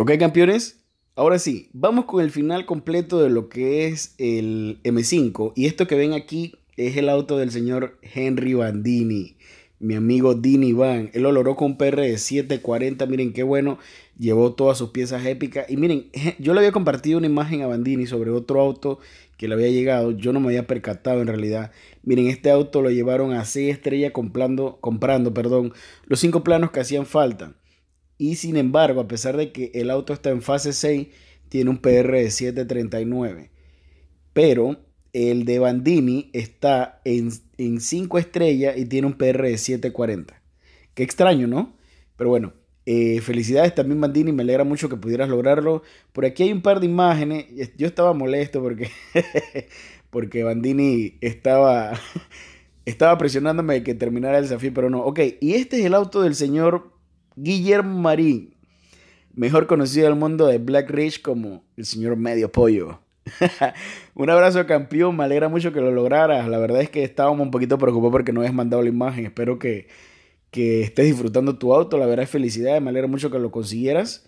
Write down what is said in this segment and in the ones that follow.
Ok, campeones. Ahora sí, vamos con el final completo de lo que es el M5. Y esto que ven aquí es el auto del señor Henry Bandini. Mi amigo Dini Van. Él oloró con un PR de 740. Miren qué bueno. Llevó todas sus piezas épicas. Y miren, yo le había compartido una imagen a Bandini sobre otro auto que le había llegado. Yo no me había percatado en realidad. Miren, este auto lo llevaron a 6 estrellas comprando, comprando perdón, los 5 planos que hacían falta. Y sin embargo, a pesar de que el auto está en fase 6, tiene un PR de 739. Pero el de Bandini está en, 5 estrellas y tiene un PR de 740. Qué extraño, ¿no? Pero bueno, eh, felicidades también Bandini, me alegra mucho que pudieras lograrlo. Por aquí hay un par de imágenes, yo estaba molesto porque, porque Bandini estaba, estaba presionándome de que terminara el desafío, pero no. Ok, y este es el auto del señor Guillermo Marín, mejor conocido del mundo de Black Ridge como el señor Medio Pollo. un abrazo, campeón. Me alegra mucho que lo lograras. La verdad es que estábamos un poquito preocupados porque no habías mandado la imagen. Espero que, estés disfrutando tu auto. La verdad es felicidad, Me alegra mucho que lo consiguieras.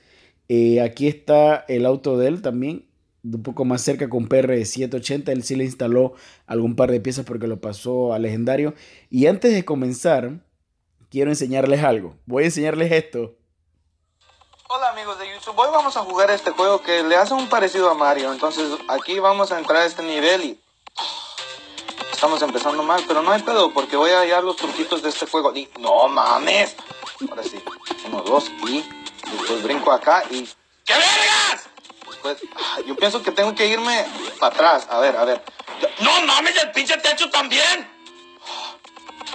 Eh, aquí está el auto de él también. Un poco más cerca con PR780. Él sí le instaló algún par de piezas porque lo pasó a legendario. Y antes de comenzar, quiero enseñarles algo. Voy a enseñarles esto. Hola amigos de YouTube, hoy vamos a jugar este juego que le hace un parecido a Mario. Entonces aquí vamos a entrar a este nivel y estamos empezando mal, pero no hay pedo porque voy a hallar los truquitos de este juego. Y no mames. Ahora sí, uno, dos y después brinco acá y ¡qué vergas! Después, ah, yo pienso que tengo que irme para atrás. A ver, a ver. No mames, el pinche techo también.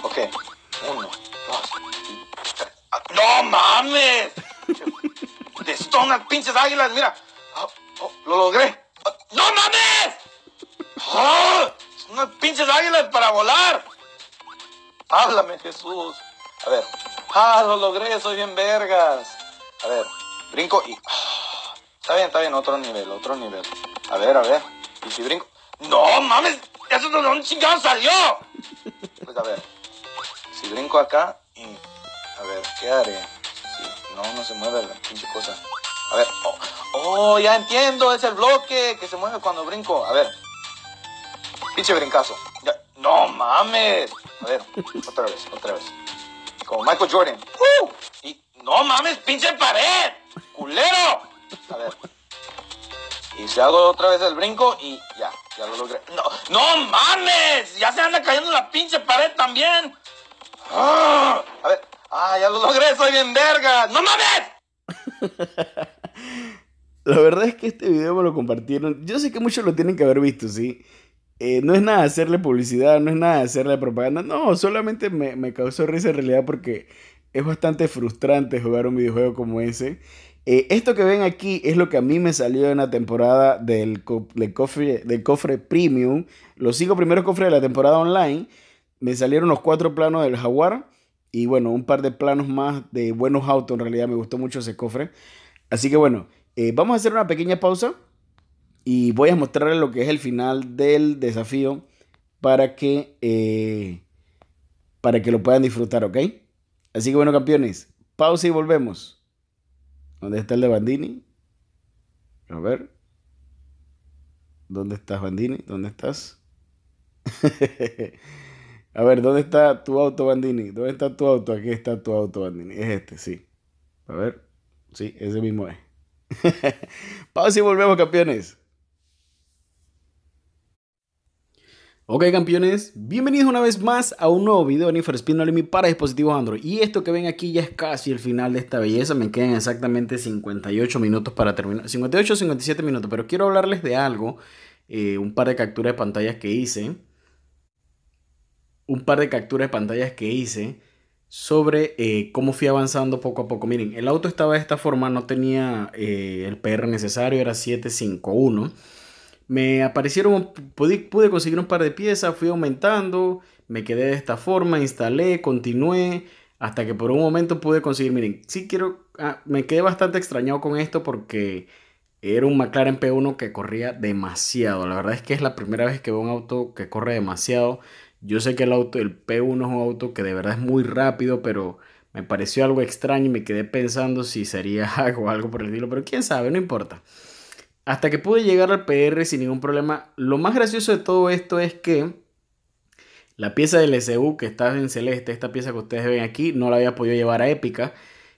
Ok, uno, ¡No mames! De pinches águilas, mira. Ah, oh, lo logré. ¡No mames! Ah, unas pinches águilas para volar. Háblame, Jesús. A ver. Ah, lo logré, soy bien vergas. A ver, brinco y. Ah, está bien, está bien, otro nivel, otro nivel. A ver, a ver. Y si brinco. ¡No mames! ¡Eso no un chingado salió! Pues a ver. Si brinco acá, a ver, ¿qué haré? no, no se mueve la pinche cosa. A ver, oh, oh, ya entiendo, es el bloque que se mueve cuando brinco. A ver, pinche brincazo. No mames. A ver, otra vez, otra vez. Como Michael Jordan. ¡Uh! Y no mames, pinche pared. Culero. A ver. Y se hago otra vez el brinco y ya, ya lo logré. No, no mames, ya se anda cayendo la pinche pared también. ¡Ah! A ver. ¡Ah, ya lo logré! ¡Soy bien verga! ¡No mames! La verdad es que este video me lo compartieron. Yo sé que muchos lo tienen que haber visto, ¿sí? Eh, no es nada hacerle publicidad, no es nada hacerle propaganda. No, solamente me, me causó risa en realidad porque es bastante frustrante jugar un videojuego como ese. Eh, esto que ven aquí es lo que a mí me salió en la temporada del, cofre, del cofre premium, los cinco primeros cofres de la temporada online me salieron los cuatro planos del Jaguar y bueno, un par de planos más de buenos autos en realidad, me gustó mucho ese cofre. Así que bueno, eh, vamos a hacer una pequeña pausa y voy a mostrarles lo que es el final del desafío para que, eh, para que lo puedan disfrutar, ¿ok? Así que bueno, campeones, pausa y volvemos. ¿Dónde está el de Bandini? A ver. ¿Dónde estás, Bandini? ¿Dónde estás? A ver, ¿dónde está tu auto, Bandini? ¿Dónde está tu auto? Aquí está tu auto, Bandini. Es este, sí. A ver, sí, ese mismo es. Pausa y volvemos, campeones. Ok campeones, bienvenidos una vez más a un nuevo video de Need for para dispositivos Android Y esto que ven aquí ya es casi el final de esta belleza, me quedan exactamente 58 minutos para terminar 58 o 57 minutos, pero quiero hablarles de algo, eh, un par de capturas de pantallas que hice un par de capturas de pantallas que hice sobre eh, cómo fui avanzando poco a poco. Miren, el auto estaba de esta forma, no tenía eh, el PR necesario, era 751. Me aparecieron, pude, conseguir un par de piezas, fui aumentando, me quedé de esta forma, instalé, continué, hasta que por un momento pude conseguir, miren, sí quiero, ah, me quedé bastante extrañado con esto porque era un McLaren P1 que corría demasiado. La verdad es que es la primera vez que veo un auto que corre demasiado. Yo sé que el auto, el P1 es un auto que de verdad es muy rápido, pero me pareció algo extraño y me quedé pensando si sería algo, algo por el estilo, pero quién sabe, no importa. Hasta que pude llegar al PR sin ningún problema. Lo más gracioso de todo esto es que la pieza del SU que está en celeste, esta pieza que ustedes ven aquí, no la había podido llevar a Épica.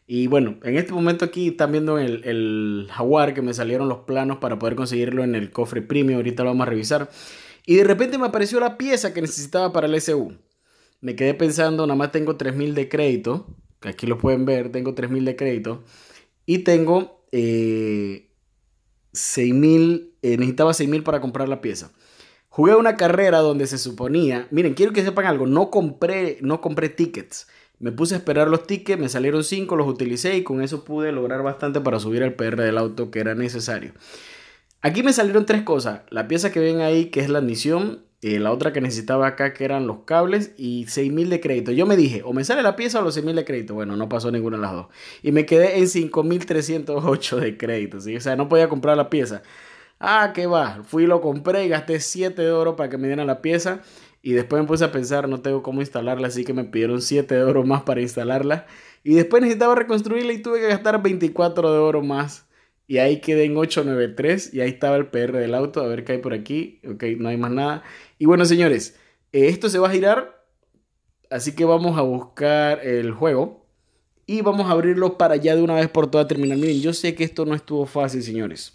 Y bueno, en este momento aquí están viendo el, el Jaguar que me salieron los planos para poder conseguirlo en el cofre premium. Ahorita lo vamos a revisar. Y de repente me apareció la pieza que necesitaba para el SU. Me quedé pensando, nada más tengo 3.000 de crédito. Aquí lo pueden ver, tengo 3.000 de crédito. Y tengo 6.000, eh, eh, necesitaba 6.000 para comprar la pieza. Jugué una carrera donde se suponía, miren, quiero que sepan algo, no compré, no compré tickets. Me puse a esperar los tickets, me salieron 5, los utilicé y con eso pude lograr bastante para subir el PR del auto que era necesario. Aquí me salieron tres cosas. La pieza que ven ahí, que es la admisión. y eh, la otra que necesitaba acá, que eran los cables. Y 6.000 de crédito. Yo me dije, o me sale la pieza o los 6.000 de crédito. Bueno, no pasó ninguna de las dos. Y me quedé en 5.308 de crédito. O sea, no podía comprar la pieza. Ah, qué va. Fui, lo compré y gasté 7 de oro para que me dieran la pieza. Y después me puse a pensar, no tengo cómo instalarla, así que me pidieron 7 de oro más para instalarla. Y después necesitaba reconstruirla y tuve que gastar 24 de oro más y ahí quedé en 893 y ahí estaba el PR del auto. A ver qué hay por aquí. Ok, no hay más nada. Y bueno, señores, eh, esto se va a girar. Así que vamos a buscar el juego. Y vamos a abrirlo para ya de una vez por todas terminar. Miren, yo sé que esto no estuvo fácil, señores.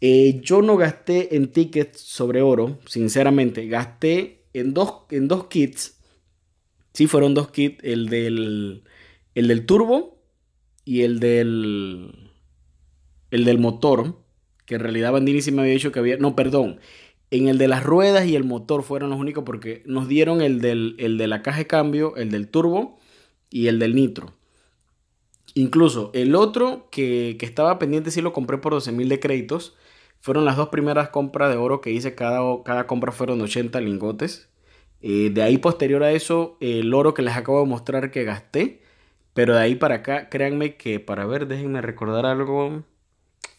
Eh, yo no gasté en tickets sobre oro, sinceramente. Gasté en dos, en dos kits. Sí, fueron dos kits. El del, el del turbo y el del el del motor, que en realidad Bandini sí me había dicho que había, no, perdón, en el de las ruedas y el motor fueron los únicos porque nos dieron el, del, el de la caja de cambio, el del turbo y el del nitro. Incluso el otro que, estaba pendiente, sí lo compré por 12.000 mil de créditos. Fueron las dos primeras compras de oro que hice, cada, cada compra fueron 80 lingotes. Eh, de ahí posterior a eso, el oro que les acabo de mostrar que gasté. Pero de ahí para acá, créanme que para ver, déjenme recordar algo.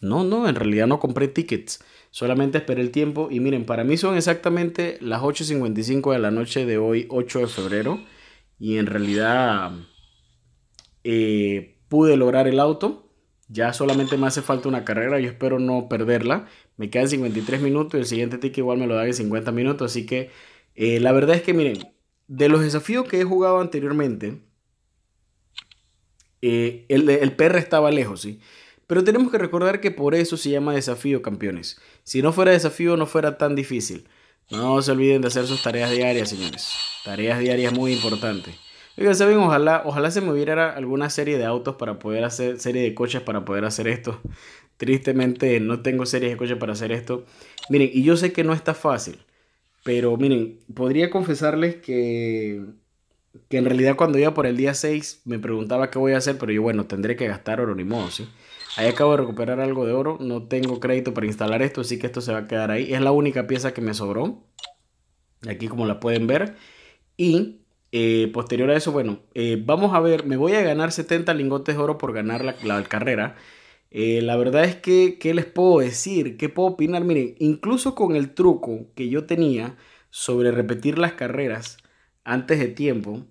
No, no, en realidad no compré tickets. Solamente esperé el tiempo y miren, para mí son exactamente las 8.55 de la noche de hoy, 8 de febrero. Y en realidad eh, pude lograr el auto. Ya solamente me hace falta una carrera, yo espero no perderla. Me quedan 53 minutos y el siguiente ticket igual me lo da en 50 minutos. Así que eh, la verdad es que miren, de los desafíos que he jugado anteriormente, eh, el, perro estaba lejos, ¿sí? Pero tenemos que recordar que por eso se llama desafío, campeones. Si no fuera desafío, no fuera tan difícil. No se olviden de hacer sus tareas diarias, señores. Tareas diarias muy importantes. Oigan, saben, ojalá, ojalá se me hubiera alguna serie de autos para poder hacer, serie de coches para poder hacer esto. Tristemente no tengo series de coches para hacer esto. Miren, y yo sé que no está fácil. Pero miren, podría confesarles que, que en realidad cuando iba por el día 6 me preguntaba qué voy a hacer, pero yo bueno, tendré que gastar oro ni modo, ¿sí? Ahí acabo de recuperar algo de oro. No tengo crédito para instalar esto, así que esto se va a quedar ahí. Es la única pieza que me sobró. Aquí como la pueden ver. Y eh, posterior a eso, bueno, eh, vamos a ver. Me voy a ganar 70 lingotes de oro por ganar la, carrera. Eh, la verdad es que, ¿qué les puedo decir? ¿Qué puedo opinar? Miren, incluso con el truco que yo tenía sobre repetir las carreras antes de tiempo,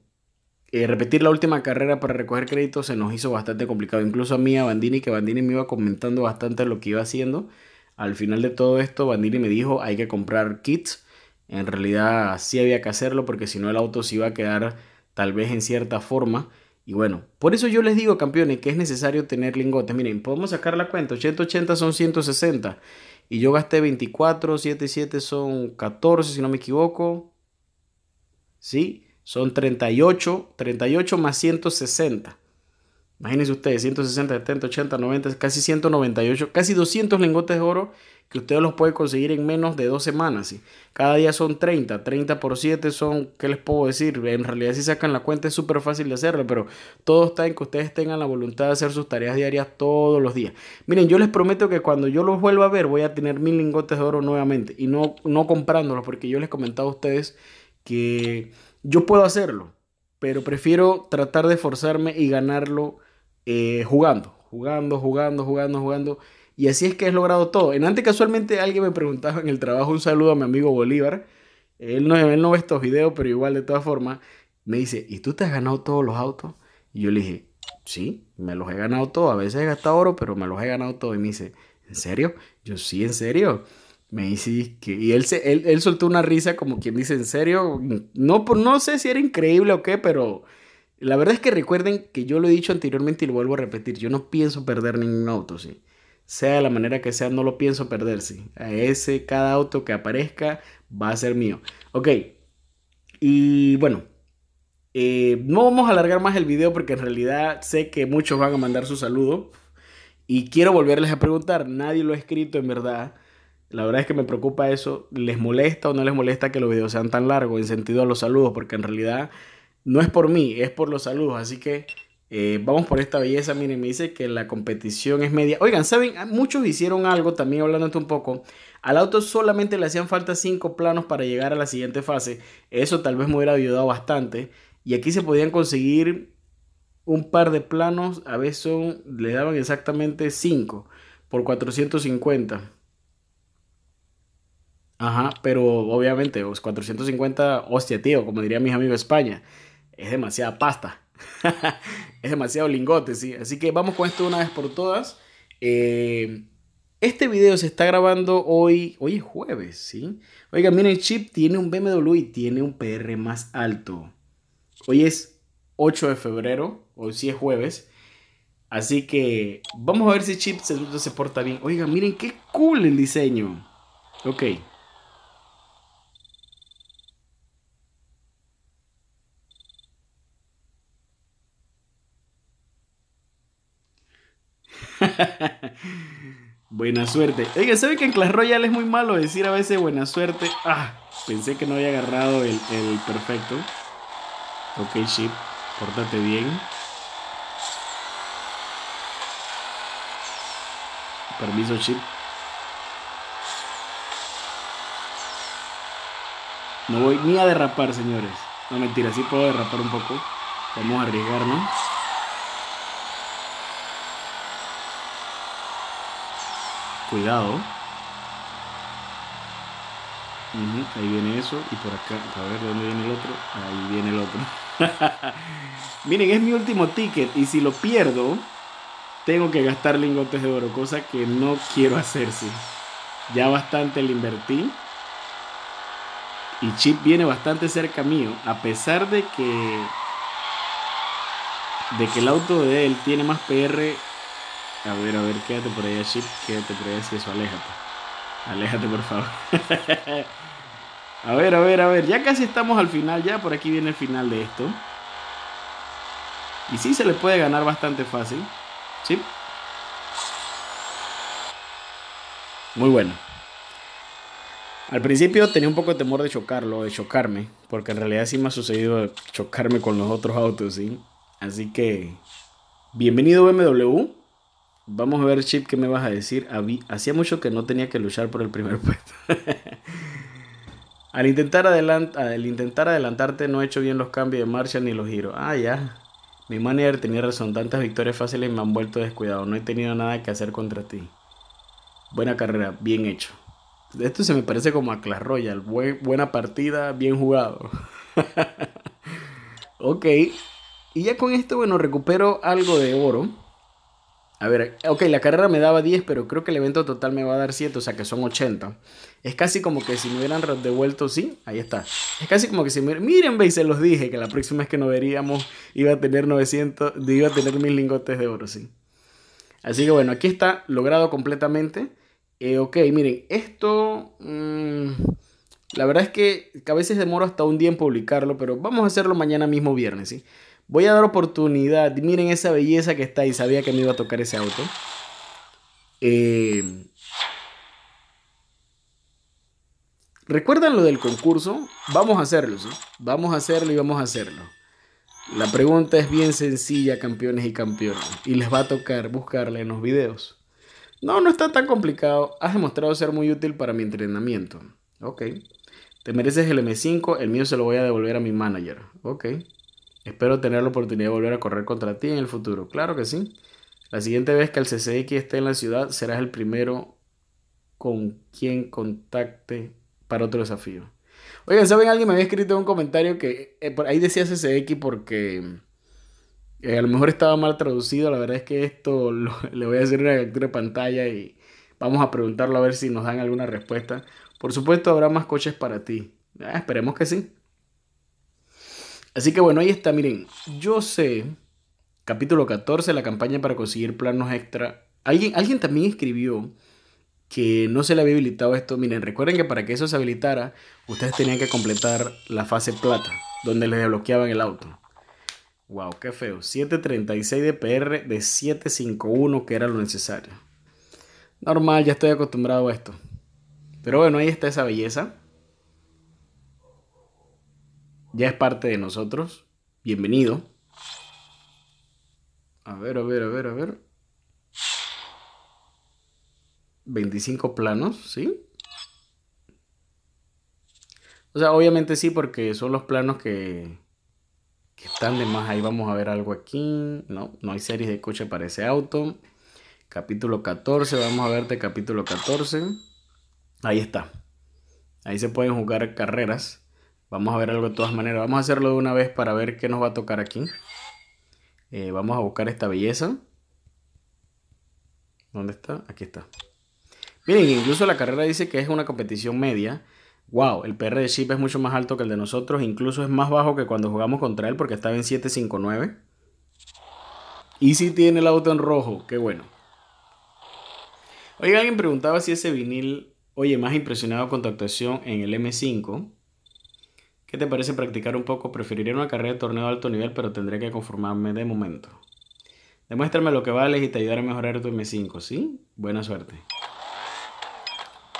eh, repetir la última carrera para recoger créditos se nos hizo bastante complicado. Incluso a mí, a Bandini, que Bandini me iba comentando bastante lo que iba haciendo. Al final de todo esto, Bandini me dijo, hay que comprar kits. En realidad sí había que hacerlo porque si no el auto se iba a quedar tal vez en cierta forma. Y bueno, por eso yo les digo, campeones, que es necesario tener lingotes. Miren, podemos sacar la cuenta, 180 son 160. Y yo gasté 24, 77 son 14, si no me equivoco. ¿Sí? Son 38, 38 más 160. Imagínense ustedes, 160, 70, 80, 90, casi 198, casi 200 lingotes de oro que ustedes los pueden conseguir en menos de dos semanas. Cada día son 30, 30 por 7 son, ¿qué les puedo decir? En realidad si sacan la cuenta es súper fácil de hacerlo, pero todo está en que ustedes tengan la voluntad de hacer sus tareas diarias todos los días. Miren, yo les prometo que cuando yo los vuelva a ver voy a tener mil lingotes de oro nuevamente y no, no comprándolos porque yo les comentaba a ustedes que yo puedo hacerlo, pero prefiero tratar de forzarme y ganarlo jugando, jugando, jugando, jugando, jugando. Y así es que he logrado todo. En antes casualmente alguien me preguntaba en el trabajo, un saludo a mi amigo Bolívar. Él no, él no ve estos videos, pero igual de todas formas, me dice, ¿y tú te has ganado todos los autos? Y yo le dije, sí, me los he ganado todos. A veces he gastado oro, pero me los he ganado todos. Y me dice, ¿en serio? Yo sí, en serio. Me dice que. Y él, él, soltó una risa como quien dice, en serio. No, pues, no sé si era increíble o qué, pero la verdad es que recuerden que yo lo he dicho anteriormente y lo vuelvo a repetir. Yo no pienso perder ningún auto, sí. Sea de la manera que sea, no lo pienso perder, sí. A ese, cada auto que aparezca va a ser mío. Ok. Y bueno, eh, no vamos a alargar más el video porque en realidad sé que muchos van a mandar su saludo. Y quiero volverles a preguntar, nadie lo ha escrito en verdad. La verdad es que me preocupa eso. ¿Les molesta o no les molesta que los videos sean tan largos en sentido a los saludos? Porque en realidad no es por mí, es por los saludos. Así que eh, vamos por esta belleza. Miren, me dice que la competición es media. Oigan, ¿saben? Ah, muchos hicieron algo, también hablándote un poco. Al auto solamente le hacían falta 5 planos para llegar a la siguiente fase. Eso tal vez me hubiera ayudado bastante. Y aquí se podían conseguir un par de planos. A veces le daban exactamente 5 por 450. Ajá, pero obviamente, los pues, 450, hostia, tío, como diría mis amigos de España, es demasiada pasta. es demasiado lingote, sí. Así que vamos con esto una vez por todas. Eh, este video se está grabando hoy, hoy es jueves, ¿sí? Oiga, miren, Chip tiene un BMW y tiene un PR más alto. Hoy es 8 de febrero, hoy sí es jueves. Así que vamos a ver si Chip se, se porta bien. Oiga, miren qué cool el diseño. Ok. buena suerte. Oiga, ¿sabe que en Clash Royale es muy malo decir a veces buena suerte? Ah, pensé que no había agarrado el, perfecto. Ok, Chip, pórtate bien. Permiso, Chip. No voy ni a derrapar, señores. No mentira, sí puedo derrapar un poco. Vamos a arriesgarnos. Cuidado. ahí viene eso. Y por acá, a ver, ¿de dónde viene el otro? Ahí viene el otro. Miren, es mi último ticket. Y si lo pierdo, tengo que gastar lingotes de oro. Cosa que no quiero hacerse. Ya bastante le invertí. Y Chip viene bastante cerca mío. A pesar de que. De que el auto de él tiene más PR a ver, a ver, quédate por ahí Chip. Quédate por ahí si eso, aléjate. Aléjate, por favor. a ver, a ver, a ver. Ya casi estamos al final, ya por aquí viene el final de esto. Y sí se le puede ganar bastante fácil. ¿sí? Muy bueno. Al principio tenía un poco de temor de chocarlo, de chocarme, porque en realidad sí me ha sucedido chocarme con los otros autos, ¿sí? Así que, bienvenido BMW. Vamos a ver, Chip, qué me vas a decir. Hacía mucho que no tenía que luchar por el primer puesto. al, intentar al intentar adelantarte no he hecho bien los cambios de marcha ni los giros. Ah, ya. Mi manager tenía razón. Tantas victorias fáciles me han vuelto descuidado. No he tenido nada que hacer contra ti. Buena carrera, bien hecho. Esto se me parece como a Clash Royale. buena partida, bien jugado. ok. Y ya con esto, bueno, recupero algo de oro. A ver, ok, la carrera me daba 10, pero creo que el evento total me va a dar 7, o sea que son 80. Es casi como que si me hubieran devuelto, sí, ahí está. Es casi como que si me Miren, veis, se los dije que la próxima vez que nos veríamos iba a tener 900, iba a tener mil lingotes de oro, sí. Así que bueno, aquí está logrado completamente. Eh, ok, miren, esto... Mm, la verdad es que a veces demoro hasta un día en publicarlo, pero vamos a hacerlo mañana mismo viernes, ¿sí? Voy a dar oportunidad. Miren esa belleza que está ahí. Sabía que me iba a tocar ese auto. Eh, ¿Recuerdan lo del concurso? Vamos a hacerlo, ¿sí? Vamos a hacerlo y vamos a hacerlo. La pregunta es bien sencilla, campeones y campeonas. Y les va a tocar buscarle en los videos. No, no está tan complicado. Has demostrado ser muy útil para mi entrenamiento. Ok. Te mereces el M5, el mío se lo voy a devolver a mi manager. Ok. Espero tener la oportunidad de volver a correr contra ti en el futuro. Claro que sí. La siguiente vez que el CCX esté en la ciudad, serás el primero con quien contacte para otro desafío. Oigan, ¿saben? Alguien me había escrito un comentario que eh, por ahí decía CCX porque eh, a lo mejor estaba mal traducido. La verdad es que esto le voy a hacer una captura de pantalla y vamos a preguntarlo a ver si nos dan alguna respuesta. Por supuesto, habrá más coches para ti. Ah, esperemos que sí. Así que bueno, ahí está, miren, yo sé, capítulo 14, la campaña para conseguir planos extra. Alguien, alguien también escribió que no se le había habilitado esto. Miren, recuerden que para que eso se habilitara, ustedes tenían que completar la fase plata, donde les desbloqueaban el auto. Wow, qué feo. 736 de PR de 751, que era lo necesario. Normal, ya estoy acostumbrado a esto. Pero bueno, ahí está esa belleza ya es parte de nosotros. Bienvenido. A ver, a ver, a ver, a ver. 25 planos, ¿sí? O sea, obviamente sí, porque son los planos que, que están de más. Ahí vamos a ver algo aquí. No, no hay series de coche para ese auto. Capítulo 14, vamos a verte capítulo 14. Ahí está. Ahí se pueden jugar carreras. Vamos a ver algo de todas maneras. Vamos a hacerlo de una vez para ver qué nos va a tocar aquí. Eh, vamos a buscar esta belleza. ¿Dónde está? Aquí está. Miren, incluso la carrera dice que es una competición media. Wow, el PR de Chip es mucho más alto que el de nosotros. Incluso es más bajo que cuando jugamos contra él porque estaba en 759. Y si sí tiene el auto en rojo, qué bueno. Oiga, alguien preguntaba si ese vinil, oye, más impresionado con tu actuación en el M5. ¿Qué te parece practicar un poco? Preferiría una carrera de torneo de alto nivel, pero tendría que conformarme de momento. Demuéstrame lo que vales y te ayudaré a mejorar tu M5, ¿sí? Buena suerte.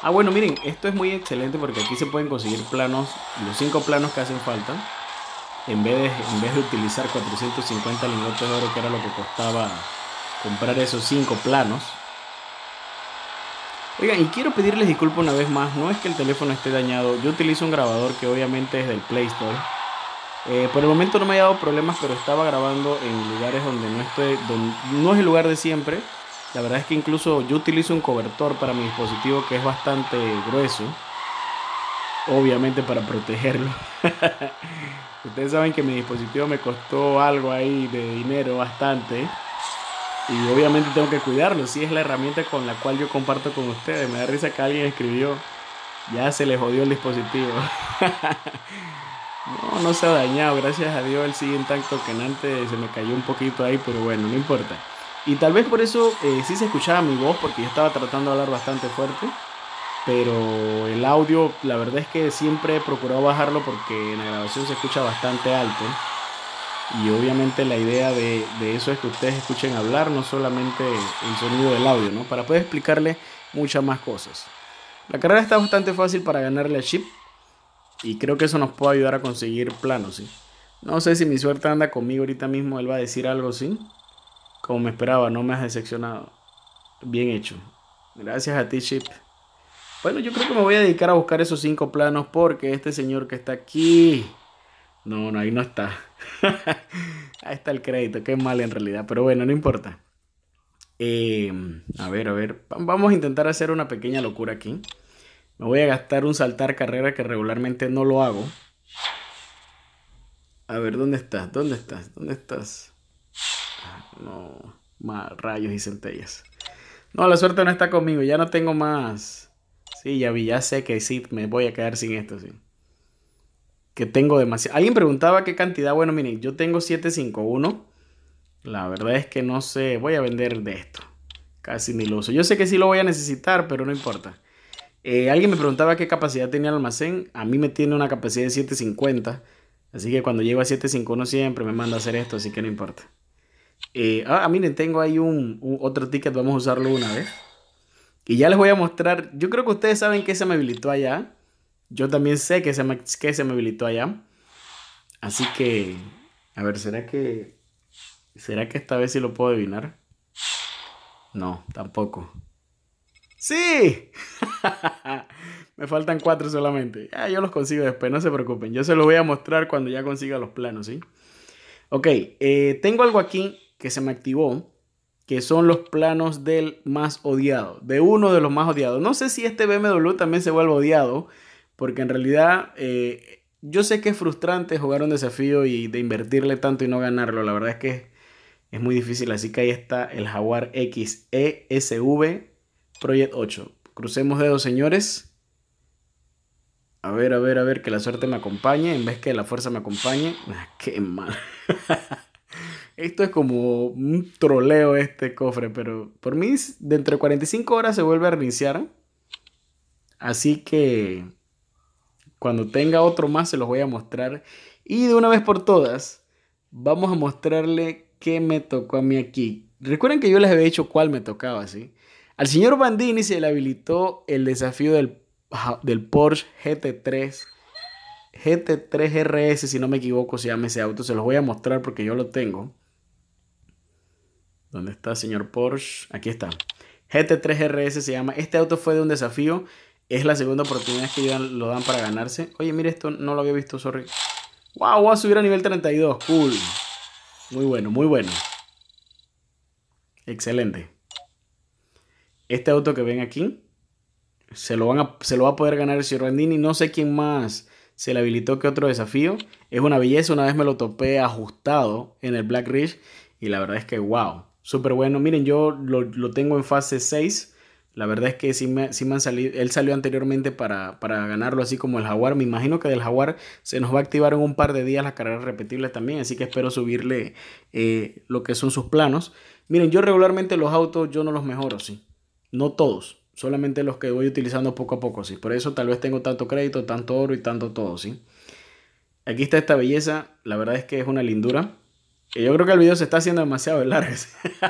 Ah, bueno, miren, esto es muy excelente porque aquí se pueden conseguir planos, los cinco planos que hacen falta. En vez, de, en vez de utilizar 450 lingotes de oro, que era lo que costaba comprar esos cinco planos, Oigan, y quiero pedirles disculpas una vez más, no es que el teléfono esté dañado, yo utilizo un grabador que obviamente es del Play Store. Eh, por el momento no me ha dado problemas, pero estaba grabando en lugares donde no, estoy, donde no es el lugar de siempre. La verdad es que incluso yo utilizo un cobertor para mi dispositivo que es bastante grueso. Obviamente para protegerlo. Ustedes saben que mi dispositivo me costó algo ahí de dinero bastante y obviamente tengo que cuidarlo, si es la herramienta con la cual yo comparto con ustedes. Me da risa que alguien escribió, ya se le jodió el dispositivo. no, no se ha dañado, gracias a Dios El sigue intacto, que antes se me cayó un poquito ahí, pero bueno, no importa. Y tal vez por eso si eh, sí se escuchaba mi voz, porque yo estaba tratando de hablar bastante fuerte. Pero el audio, la verdad es que siempre he procurado bajarlo porque en la grabación se escucha bastante alto. Y obviamente la idea de, eso es que ustedes escuchen hablar, no solamente el sonido del audio, ¿no? Para poder explicarle muchas más cosas. La carrera está bastante fácil para ganarle a Chip. Y creo que eso nos puede ayudar a conseguir planos, ¿sí? No sé si mi suerte anda conmigo ahorita mismo, él va a decir algo, ¿sí? Como me esperaba, no me has decepcionado. Bien hecho. Gracias a ti, Chip. Bueno, yo creo que me voy a dedicar a buscar esos cinco planos porque este señor que está aquí no, no, ahí no está. ahí está el crédito, qué mal en realidad, pero bueno, no importa. Em, a ver, a ver, vamos a intentar hacer una pequeña locura aquí. Me voy a gastar un saltar carrera que regularmente no lo hago. A ver, ¿dónde estás? ¿Dónde estás? ¿Dónde estás? Ah, no, más rayos y centellas. No, la suerte no está conmigo, ya no tengo más. Sí, ya vi, ya sé que sí, me voy a quedar sin esto, sí que tengo demasiado. Alguien preguntaba qué cantidad. Bueno, miren, yo tengo 751. La verdad es que no sé. Voy a vender de esto. Casi ni lo uso. Yo sé que sí lo voy a necesitar, pero no importa. Eh, alguien me preguntaba qué capacidad tenía el almacén. A mí me tiene una capacidad de 750. Así que cuando llego a 751 siempre me manda a hacer esto, así que no importa. Eh, ah, miren, tengo ahí un, otro ticket, vamos a usarlo una vez. Y ya les voy a mostrar. Yo creo que ustedes saben que se me habilitó allá. Yo también sé que se me, que me habilitó allá. Así que, a ver, ¿será que, ¿será que esta vez sí lo puedo adivinar? No, tampoco. ¡Sí! me faltan cuatro solamente. Ah, yo los consigo después, no se preocupen. Yo se los voy a mostrar cuando ya consiga los planos, ¿sí? Ok, eh, tengo algo aquí que se me activó, que son los planos del más odiado, de uno de los más odiados. No sé si este BMW también se vuelve odiado, porque en realidad eh, yo sé que es frustrante jugar un desafío y de invertirle tanto y no ganarlo. La verdad es que es muy difícil. Así que ahí está el Jaguar XESV Project 8. Crucemos dedos, señores. A ver, a ver, a ver, que la suerte me acompañe en vez que la fuerza me acompañe. Ah, qué mal. Esto es como un troleo este cofre, pero por mí dentro de 45 horas se vuelve a reiniciar. Así que cuando tenga otro más se los voy a mostrar. Y de una vez por todas, vamos a mostrarle qué me tocó a mí aquí. Recuerden que yo les había dicho cuál me tocaba, ¿sí? Al señor Bandini se le habilitó el desafío del, del Porsche GT3. GT3 RS, si no me equivoco, se llama ese auto. Se los voy a mostrar porque yo lo tengo. ¿Dónde está, señor Porsche? Aquí está. GT3 RS se llama. Este auto fue de un desafío es la segunda oportunidad que lo dan para ganarse. Oye, mire esto, no lo había visto, sorry. ¡Wow! Voy a subir a nivel 32, cool. Muy bueno, muy bueno. Excelente. Este auto que ven aquí, se lo, va a poder ganar el Randini. No sé quién más se le habilitó que otro desafío. Es una belleza, una vez me lo topé ajustado en el Black Ridge. Y la verdad es que, wow, súper bueno. Miren, yo lo, lo tengo en fase 6 la verdad es que sí me, me él salió anteriormente para, ganarlo, así como el Jaguar. Me imagino que del Jaguar se nos va a activar en un par de días las carreras repetibles también, así que espero subirle eh, lo que son sus planos. Miren, yo regularmente los autos yo no los mejoro, sí. No todos, solamente los que voy utilizando poco a poco, sí. Por eso tal vez tengo tanto crédito, tanto oro y tanto todo, sí. Aquí está esta belleza, la verdad es que es una lindura. Yo creo que el video se está haciendo demasiado largo.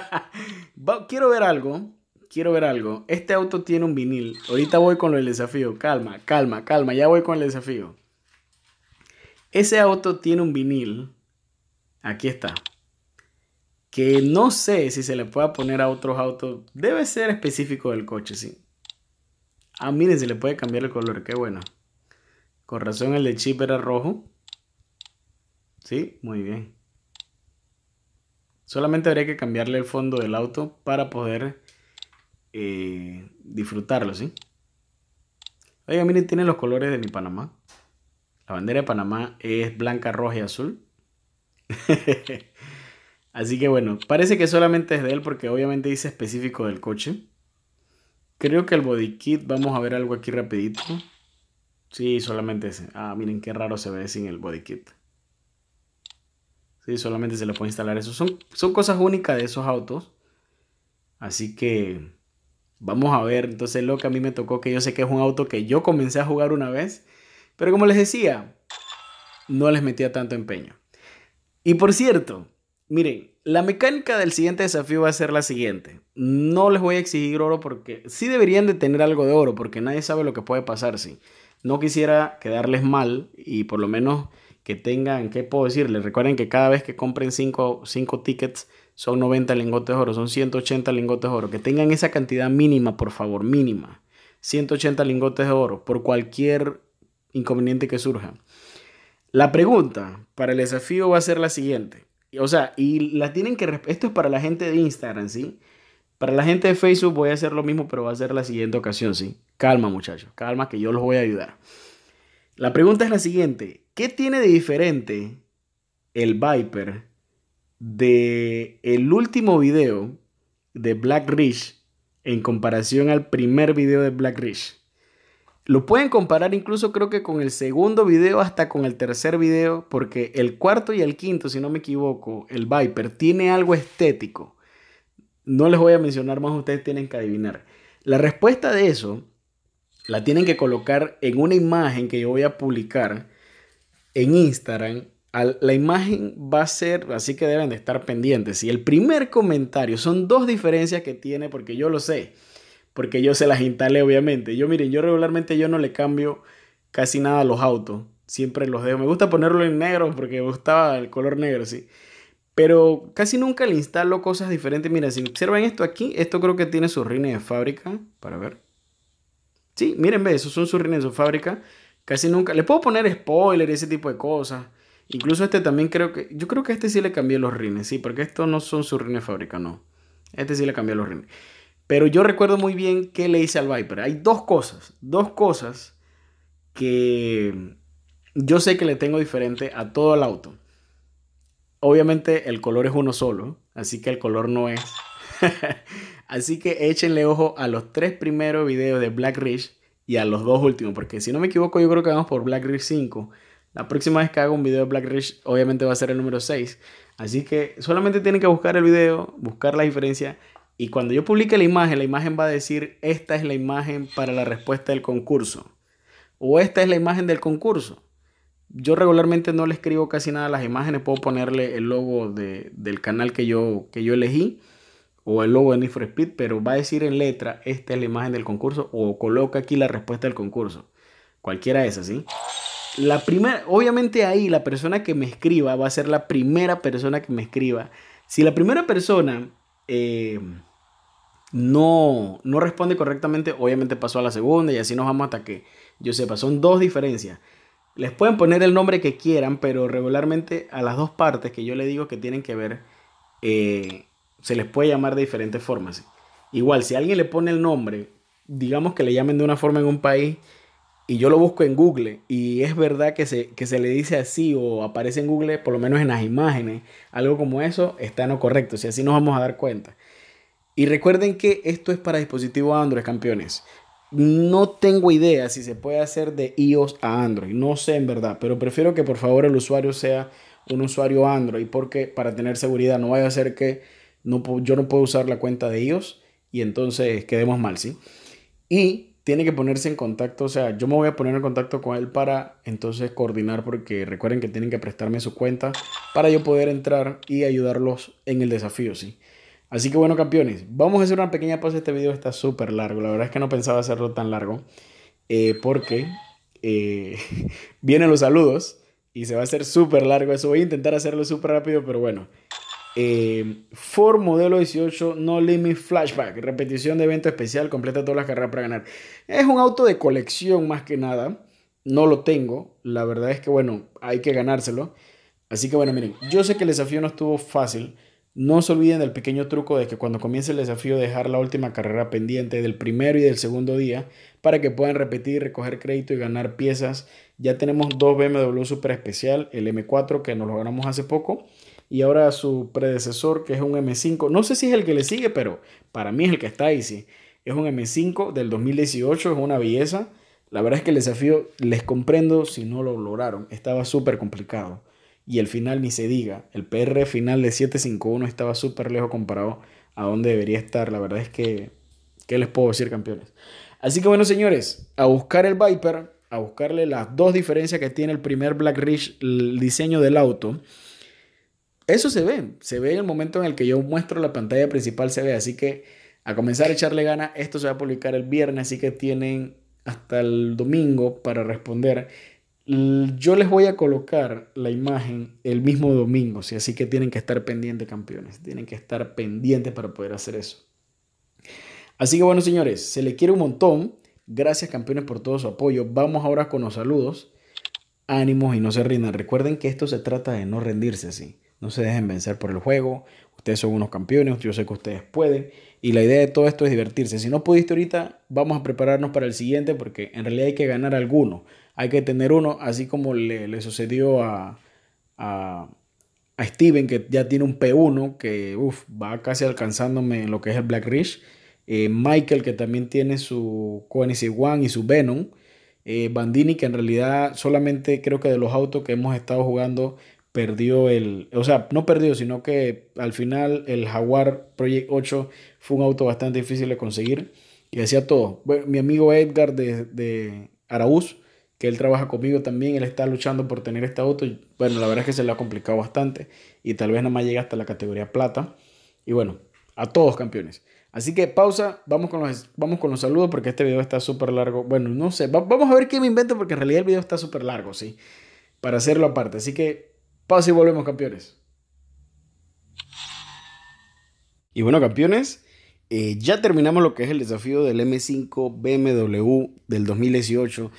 Quiero ver algo quiero ver algo. Este auto tiene un vinil. Ahorita voy con el desafío. Calma, calma, calma. Ya voy con el desafío. Ese auto tiene un vinil. Aquí está. Que no sé si se le pueda poner a otros autos. Debe ser específico del coche, sí. Ah, miren, se le puede cambiar el color. Qué bueno. Con razón el de chip era rojo. Sí, muy bien. Solamente habría que cambiarle el fondo del auto para poder eh, disfrutarlo, ¿sí? Oiga, miren, tiene los colores de mi Panamá. La bandera de Panamá es blanca, roja y azul. Así que bueno, parece que solamente es de él porque obviamente dice específico del coche. Creo que el body kit, vamos a ver algo aquí rapidito. Sí, solamente ese. Ah, miren qué raro se ve sin el body kit. Sí, solamente se le puede instalar eso. Son, son cosas únicas de esos autos. Así que Vamos a ver, entonces lo que a mí me tocó, que yo sé que es un auto que yo comencé a jugar una vez, pero como les decía, no les metía tanto empeño. Y por cierto, miren, la mecánica del siguiente desafío va a ser la siguiente. No les voy a exigir oro porque sí deberían de tener algo de oro, porque nadie sabe lo que puede pasar, No quisiera quedarles mal y por lo menos que tengan, ¿qué puedo decirles? Recuerden que cada vez que compren 5 tickets, son 90 lingotes de oro, son 180 lingotes de oro. Que tengan esa cantidad mínima, por favor, mínima. 180 lingotes de oro por cualquier inconveniente que surja. La pregunta para el desafío va a ser la siguiente. O sea, y la tienen que... Esto es para la gente de Instagram, ¿sí? Para la gente de Facebook voy a hacer lo mismo, pero va a ser la siguiente ocasión, ¿sí? Calma, muchachos. Calma, que yo los voy a ayudar. La pregunta es la siguiente. ¿Qué tiene de diferente el Viper de el último video de Black Rich en comparación al primer video de Black Rich. Lo pueden comparar incluso creo que con el segundo video hasta con el tercer video, porque el cuarto y el quinto, si no me equivoco, el Viper, tiene algo estético. No les voy a mencionar más, ustedes tienen que adivinar. La respuesta de eso la tienen que colocar en una imagen que yo voy a publicar en Instagram la imagen va a ser, así que deben de estar pendientes. Y el primer comentario, son dos diferencias que tiene, porque yo lo sé, porque yo se las instalé obviamente. Yo miren, yo regularmente yo no le cambio casi nada a los autos, siempre los dejo. Me gusta ponerlo en negro porque me gustaba el color negro, sí. Pero casi nunca le instalo cosas diferentes. Miren, si observan esto aquí, esto creo que tiene sus rines de fábrica, para ver. Sí, miren, ve, esos son sus rines de fábrica. Casi nunca, le puedo poner spoiler y ese tipo de cosas Incluso este también creo que. Yo creo que a este sí le cambié los rines, sí, porque estos no son sus rines fábrica, no. Este sí le cambié los rines. Pero yo recuerdo muy bien qué le hice al Viper. Hay dos cosas, dos cosas que yo sé que le tengo diferente a todo el auto. Obviamente el color es uno solo, así que el color no es. así que échenle ojo a los tres primeros videos de Black Ridge y a los dos últimos, porque si no me equivoco yo creo que vamos por Black Ridge 5 la próxima vez que haga un video de Black Rich, obviamente va a ser el número 6. Así que solamente tienen que buscar el video, buscar la diferencia. Y cuando yo publique la imagen, la imagen va a decir, esta es la imagen para la respuesta del concurso. O esta es la imagen del concurso. Yo regularmente no le escribo casi nada a las imágenes, puedo ponerle el logo del canal que yo, que yo elegí o el logo de Need for pero va a decir en letra, esta es la imagen del concurso o coloca aquí la respuesta del concurso. Cualquiera es, esas, ¿sí? la primera, obviamente ahí la persona que me escriba va a ser la primera persona que me escriba. Si la primera persona eh, no, no responde correctamente, obviamente pasó a la segunda y así nos vamos hasta que yo sepa. Son dos diferencias. Les pueden poner el nombre que quieran, pero regularmente a las dos partes que yo le digo que tienen que ver, eh, se les puede llamar de diferentes formas. Igual, si alguien le pone el nombre, digamos que le llamen de una forma en un país y yo lo busco en Google y es verdad que se, se le dice así o aparece en Google, por lo menos en las imágenes, algo como eso, está no correcto. si así nos vamos a dar cuenta. Y recuerden que esto es para dispositivos Android, campeones. No tengo idea si se puede hacer de iOS a Android, no sé en verdad, pero prefiero que por favor el usuario sea un usuario Android porque para tener seguridad no vaya a ser que no, yo no puedo usar la cuenta de iOS y entonces quedemos mal, ¿sí? Y tiene que ponerse en contacto, o sea, yo me voy a poner en contacto con él para entonces coordinar, porque recuerden que tienen que prestarme su cuenta para yo poder entrar y ayudarlos en el desafío, ¿sí? Así que bueno, campeones, vamos a hacer una pequeña pausa. Este video está súper largo, la verdad es que no pensaba hacerlo tan largo, eh, porque eh, vienen los saludos y se va a hacer súper largo eso. Voy a intentar hacerlo súper rápido, pero bueno. Eh, Ford modelo 18 No Limit Flashback, repetición de evento especial, completa todas las carreras para ganar. Es un auto de colección más que nada. No lo tengo. La verdad es que, bueno, hay que ganárselo. Así que, bueno, miren, yo sé que el desafío no estuvo fácil. No se olviden del pequeño truco de que cuando comience el desafío dejar la última carrera pendiente del primero y del segundo día para que puedan repetir, recoger crédito y ganar piezas. Ya tenemos dos BMW super especial, el M4 que nos lo ganamos hace poco y ahora su predecesor, que es un M5, no sé si es el que le sigue, pero para mí es el que está ahí, sí. Es un M5 del 2018, es una belleza. La verdad es que el desafío les comprendo si no lo lograron, estaba súper complicado. Y el final ni se diga, el PR final de 751 estaba súper lejos comparado a donde debería estar. La verdad es que, ¿qué les puedo decir, campeones? Así que bueno, señores, a buscar el Viper, a buscarle las dos diferencias que tiene el primer Black Ridge, el diseño del auto. Eso se ve, se ve en el momento en el que yo muestro la pantalla principal, se ve. Así que a comenzar a echarle gana, esto se va a publicar el viernes, así que tienen hasta el domingo para responder. Yo les voy a colocar la imagen el mismo domingo, ¿sí? así que tienen que estar pendientes, campeones. Tienen que estar pendientes para poder hacer eso. Así que bueno, señores, se les quiere un montón. Gracias, campeones, por todo su apoyo. Vamos ahora con los saludos. Ánimos y no se rindan. Recuerden que esto se trata de no rendirse así. No se dejen vencer por el juego. Ustedes son unos campeones, yo sé que ustedes pueden. Y la idea de todo esto es divertirse. Si no pudiste ahorita, vamos a prepararnos para el siguiente porque en realidad hay que ganar alguno. Hay que tener uno, así como le, sucedió a, a, Steven, que ya tiene un P1, que va casi alcanzándome en lo que es el Black Ridge. Eh, Michael, que también tiene su Koenigsegg One y su Venom. Eh, Bandini, que en realidad solamente creo que de los autos que hemos estado jugando perdió el, o sea, no perdió, sino que al final el Jaguar Project 8 fue un auto bastante difícil de conseguir y hacía todo. Bueno, mi amigo Edgar de, de Araúz, que él trabaja conmigo también, él está luchando por tener este auto. bueno, la verdad es que se le ha complicado bastante y tal vez nada más llega hasta la categoría plata. Y bueno, a todos campeones. Así que pausa, vamos con los, vamos con los saludos porque este video está súper largo. Bueno, no sé, vamos a ver qué me invento porque en realidad el video está súper largo, sí, para hacerlo aparte. Así que Paso y volvemos, campeones. Y bueno, campeones, eh, ya terminamos lo que es el desafío del M5 BMW del 2018.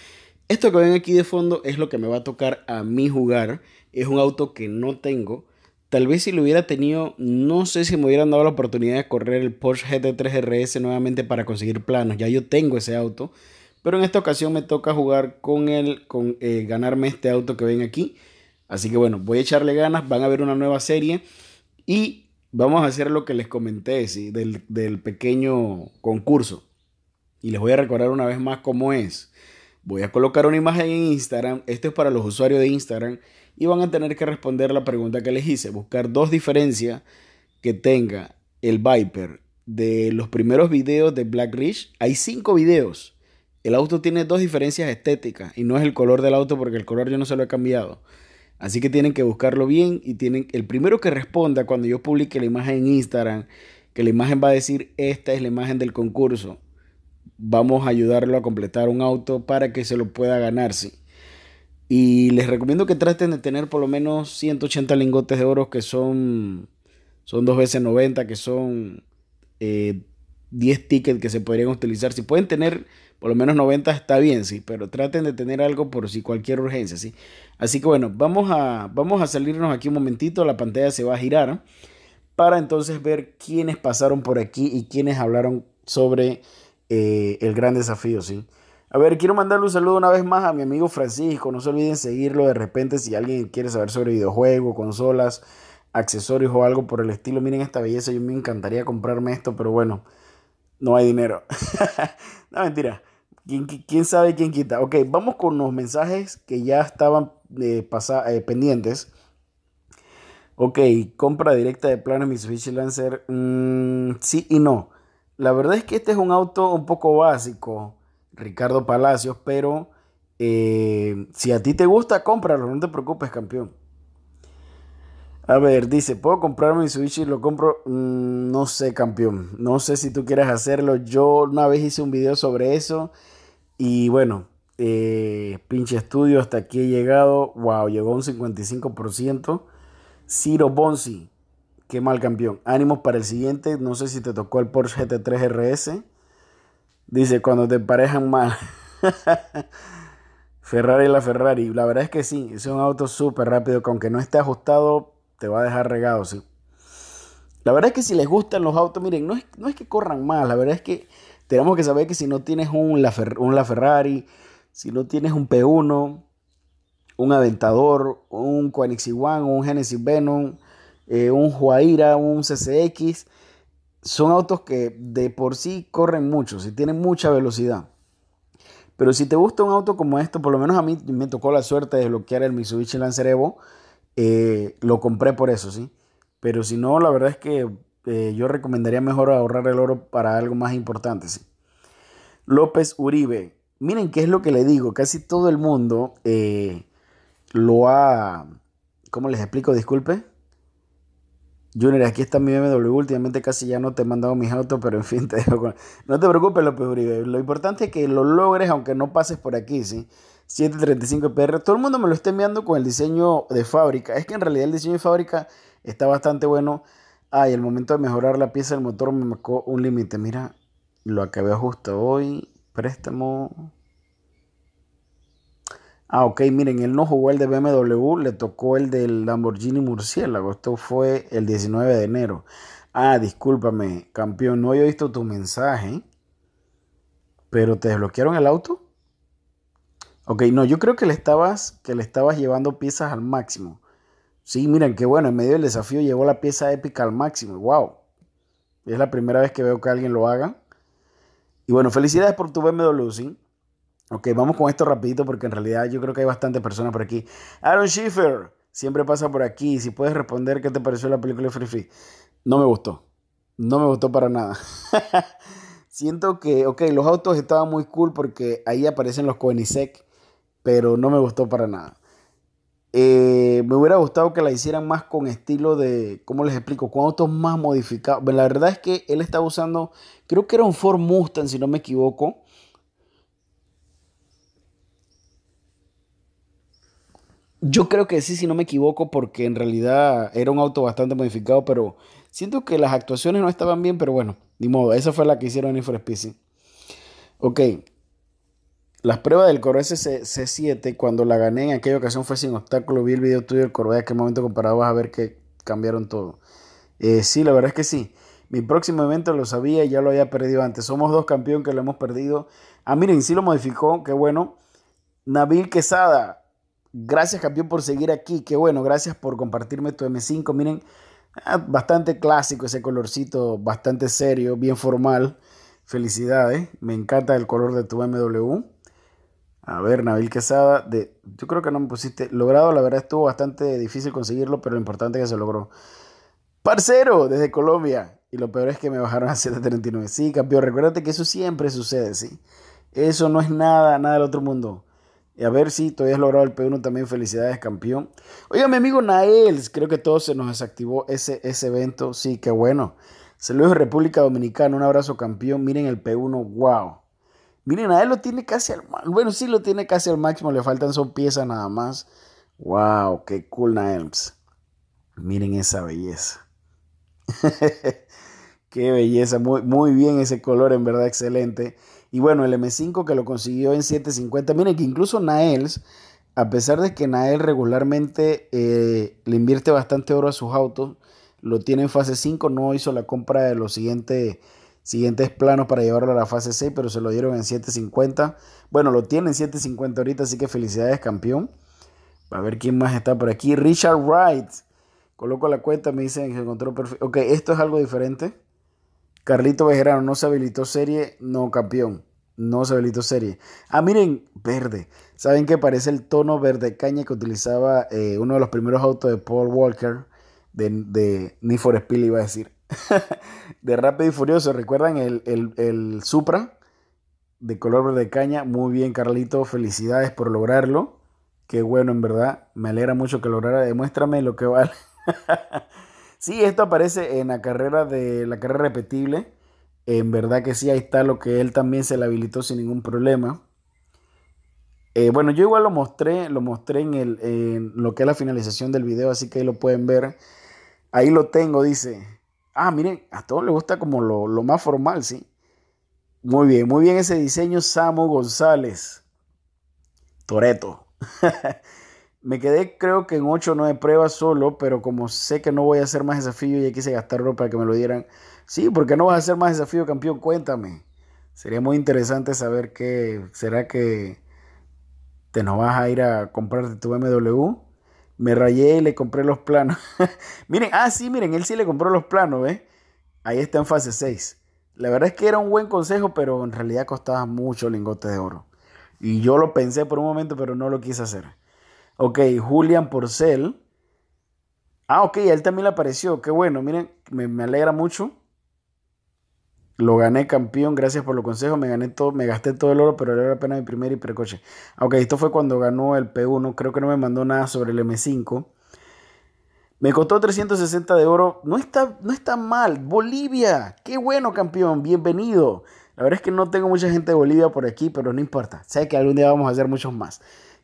Esto que ven aquí de fondo es lo que me va a tocar a mí jugar. Es un auto que no tengo. Tal vez si lo hubiera tenido, no sé si me hubieran dado la oportunidad de correr el Porsche GT3 RS nuevamente para conseguir planos. Ya yo tengo ese auto. Pero en esta ocasión me toca jugar con él, con eh, ganarme este auto que ven aquí. Así que bueno, voy a echarle ganas, van a ver una nueva serie y vamos a hacer lo que les comenté del, del pequeño concurso. Y les voy a recordar una vez más cómo es. Voy a colocar una imagen en Instagram, esto es para los usuarios de Instagram, y van a tener que responder la pregunta que les hice, buscar dos diferencias que tenga el Viper de los primeros videos de Black Ridge. Hay cinco videos. El auto tiene dos diferencias estéticas y no es el color del auto porque el color yo no se lo he cambiado. Así que tienen que buscarlo bien y tienen el primero que responda cuando yo publique la imagen en Instagram, que la imagen va a decir esta es la imagen del concurso. Vamos a ayudarlo a completar un auto para que se lo pueda ganarse. Y les recomiendo que traten de tener por lo menos 180 lingotes de oro que son son dos veces 90 que son 10 eh, tickets que se podrían utilizar. Si pueden tener por lo menos 90 está bien, sí, pero traten de tener algo por si cualquier urgencia, sí. Así que bueno, vamos a, vamos a salirnos aquí un momentito, la pantalla se va a girar para entonces ver quiénes pasaron por aquí y quiénes hablaron sobre eh, el gran desafío, sí. A ver, quiero mandarle un saludo una vez más a mi amigo Francisco. No se olviden seguirlo de repente si alguien quiere saber sobre videojuegos, consolas, accesorios o algo por el estilo. Miren esta belleza, yo me encantaría comprarme esto, pero bueno, no hay dinero. no, mentira. ¿Quién, sabe quién quita? Ok, vamos con los mensajes que ya estaban eh, eh, pendientes. Ok, compra directa de planes Mitsubishi Lancer. Mm, sí y no. La verdad es que este es un auto un poco básico, Ricardo Palacios, pero eh, si a ti te gusta, cómpralo, no te preocupes, campeón. A ver, dice, ¿puedo comprarme mi y Lo compro. Mm, no sé, campeón. No sé si tú quieres hacerlo. Yo una vez hice un video sobre eso. Y bueno, eh, pinche estudio, hasta aquí he llegado. Wow, llegó un 55%. Ciro Bonzi. qué mal campeón. Ánimos para el siguiente. No sé si te tocó el Porsche GT3 RS. Dice, cuando te parejan mal. Ferrari la Ferrari. La verdad es que sí, es un auto súper rápido, aunque no esté ajustado te va a dejar regado, sí. La verdad es que si les gustan los autos, miren, no es, que corran más, la verdad es que tenemos que saber que si no tienes un, LaFerrari, si no tienes un P1, un Aventador, un Koenigsegg One, un Genesis Venom, eh, un Huayra, un CCX, son autos que de por sí corren mucho, si tienen mucha velocidad. Pero si te gusta un auto como esto, por lo menos a mí me tocó la suerte de desbloquear el Mitsubishi Lancer Evo eh, lo compré por eso, ¿sí? Pero si no, la verdad es que eh, yo recomendaría mejor ahorrar el oro para algo más importante, ¿sí? López Uribe, miren qué es lo que le digo, casi todo el mundo eh, lo ha... ¿Cómo les explico? Disculpe. Junior, aquí está mi BMW. Últimamente casi ya no te he mandado mis autos, pero en fin, te No te preocupes, López Uribe. Lo importante es que lo logres aunque no pases por aquí, ¿sí? 735PR. Todo el mundo me lo está enviando con el diseño de fábrica. Es que en realidad el diseño de fábrica está bastante bueno. Ah, y el momento de mejorar la pieza del motor me marcó un límite. Mira, lo acabé justo hoy. Préstamo. Ah, ok, miren, él no jugó el de BMW, le tocó el del Lamborghini Murciélago. Esto fue el 19 de enero. Ah, discúlpame, campeón, no he visto tu mensaje. ¿Pero te desbloquearon el auto? Ok, no, yo creo que le estabas, que le estabas llevando piezas al máximo. Sí, miren, qué bueno, en medio del desafío llevó la pieza épica al máximo. ¡Wow! Es la primera vez que veo que alguien lo haga. Y bueno, felicidades por tu BMW, ¿sí? Ok, vamos con esto rapidito porque en realidad yo creo que hay bastantes personas por aquí. Aaron Schiffer, siempre pasa por aquí. Si puedes responder qué te pareció la película Free Free. No me gustó. No me gustó para nada. Siento que, ok, los autos estaban muy cool porque ahí aparecen los Koenigsegg pero no me gustó para nada. Eh, me hubiera gustado que la hicieran más con estilo de, ¿cómo les explico? Con autos más modificados. La verdad es que él estaba usando, creo que era un Ford Mustang, si no me equivoco. Yo creo que sí, si no me equivoco, porque en realidad era un auto bastante modificado, pero siento que las actuaciones no estaban bien, pero bueno, ni modo, esa fue la que hicieron en for Ok, las pruebas del Coro C7, cuando la gané en aquella ocasión fue sin obstáculo. Vi el video tuyo del ¿En qué momento comparado vas a ver que cambiaron todo. Eh, sí, la verdad es que sí. Mi próximo evento lo sabía y ya lo había perdido antes. Somos dos campeones que lo hemos perdido. Ah, miren, sí lo modificó, qué bueno. Nabil Quesada, gracias campeón por seguir aquí, qué bueno, gracias por compartirme tu M5. Miren, ah, bastante clásico ese colorcito, bastante serio, bien formal. Felicidades, me encanta el color de tu MW. A ver, Nabil Quesada, de, yo creo que no me pusiste. Logrado, la verdad estuvo bastante difícil conseguirlo, pero lo importante es que se logró. Parcero, desde Colombia. Y lo peor es que me bajaron a 739. Sí, campeón, recuérdate que eso siempre sucede, sí. Eso no es nada, nada del otro mundo. Y a ver si todavía has logrado el P1 también. Felicidades, campeón. Oiga, mi amigo Naels, creo que todo se nos desactivó ese, ese evento. Sí, qué bueno. Saludos, República Dominicana. Un abrazo, campeón. Miren el P1, wow. Miren, a él lo tiene casi al máximo. Bueno, sí lo tiene casi al máximo. Le faltan son piezas nada más. ¡Wow! ¡Qué cool, Naelms! Miren esa belleza. ¡Qué belleza! Muy, muy bien ese color, en verdad, excelente. Y bueno, el M5 que lo consiguió en 7.50. Miren que incluso Naels, a pesar de que Nael regularmente eh, le invierte bastante oro a sus autos, lo tiene en fase 5, no hizo la compra de los siguientes Siguientes planos para llevarlo a la fase 6, pero se lo dieron en 7.50. Bueno, lo tienen en 7.50 ahorita, así que felicidades, campeón. A ver quién más está por aquí. Richard Wright. Coloco la cuenta, me dicen que encontró perfecto. Ok, esto es algo diferente. Carlito Bejerano no se habilitó serie, no campeón. No se habilitó serie. Ah, miren, verde. ¿Saben qué? parece el tono verde caña que utilizaba eh, uno de los primeros autos de Paul Walker? De, de Need for Speed, iba a decir. de Rápido y Furioso, ¿recuerdan el, Supra? De color verde caña. Muy bien, Carlito. Felicidades por lograrlo. que bueno, en verdad. Me alegra mucho que lograra. Demuéstrame lo que vale. sí, esto aparece en la carrera de la carrera repetible. En verdad que sí, ahí está lo que él también se le habilitó sin ningún problema. Eh, bueno, yo igual lo mostré, lo mostré en, en lo que es la finalización del video, así que ahí lo pueden ver. Ahí lo tengo, dice. Ah, miren, a todos les gusta como lo, más formal, ¿sí? Muy bien, muy bien ese diseño, Samo González. Toreto. Me quedé creo que en 8 o 9 pruebas solo, pero como sé que no voy a hacer más desafío, ya quise gastarlo para que me lo dieran. Sí, porque no vas a hacer más desafío, campeón? Cuéntame. Sería muy interesante saber qué. ¿Será que te nos vas a ir a comprarte tu BMW? Me rayé y le compré los planos. miren, ah, sí, miren, él sí le compró los planos, ¿ves? Ahí está en fase 6. La verdad es que era un buen consejo, pero en realidad costaba mucho lingotes de oro. Y yo lo pensé por un momento, pero no lo quise hacer. Ok, Julian Porcel. Ah, ok, él también le apareció. Qué bueno, miren, me alegra mucho. Lo gané campeón, gracias por los consejos. Me gané todo, me gasté todo el oro, pero era pena mi primer hipercoche. Aunque esto fue cuando ganó el P1, creo que no me mandó nada sobre el M5. Me costó 360 de oro. No está, no está mal. Bolivia, qué bueno campeón, bienvenido. La verdad es que no tengo mucha gente de Bolivia por aquí, pero no importa. Sé que algún día vamos a hacer muchos más.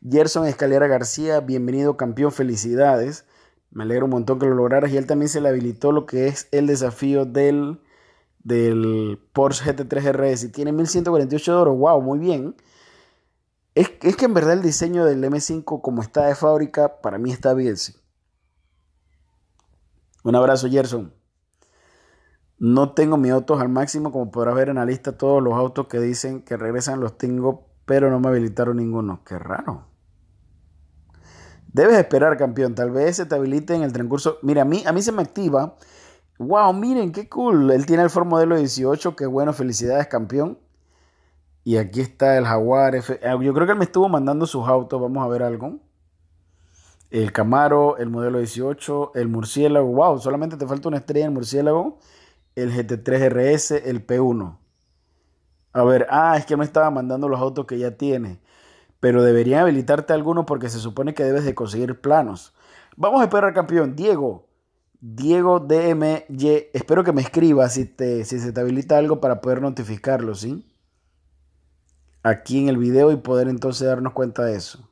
Gerson Escalera García, bienvenido campeón, felicidades. Me alegro un montón que lo lograras y él también se le habilitó lo que es el desafío del del Porsche GT3 RS y tiene 1148 de oro, wow, muy bien. Es, que en verdad el diseño del M5 como está de fábrica, para mí está bien. Un abrazo Gerson. No tengo mis autos al máximo, como podrás ver en la lista, todos los autos que dicen que regresan los tengo, pero no me habilitaron ninguno. Qué raro. Debes esperar, campeón. Tal vez se te habilite en el transcurso. Mira, a mí, a mí se me activa wow, miren, qué cool. Él tiene el Ford modelo 18, qué bueno, felicidades, campeón. Y aquí está el Jaguar. Ah, yo creo que él me estuvo mandando sus autos, vamos a ver algo. El Camaro, el modelo 18, el Murciélago, wow, solamente te falta una estrella el Murciélago, el GT3 RS, el P1. A ver, ah, es que me estaba mandando los autos que ya tiene. Pero deberían habilitarte algunos porque se supone que debes de conseguir planos. Vamos a esperar, campeón. Diego, Diego DMY, espero que me escriba si, si se te habilita algo para poder notificarlo, ¿sí? Aquí en el video y poder entonces darnos cuenta de eso.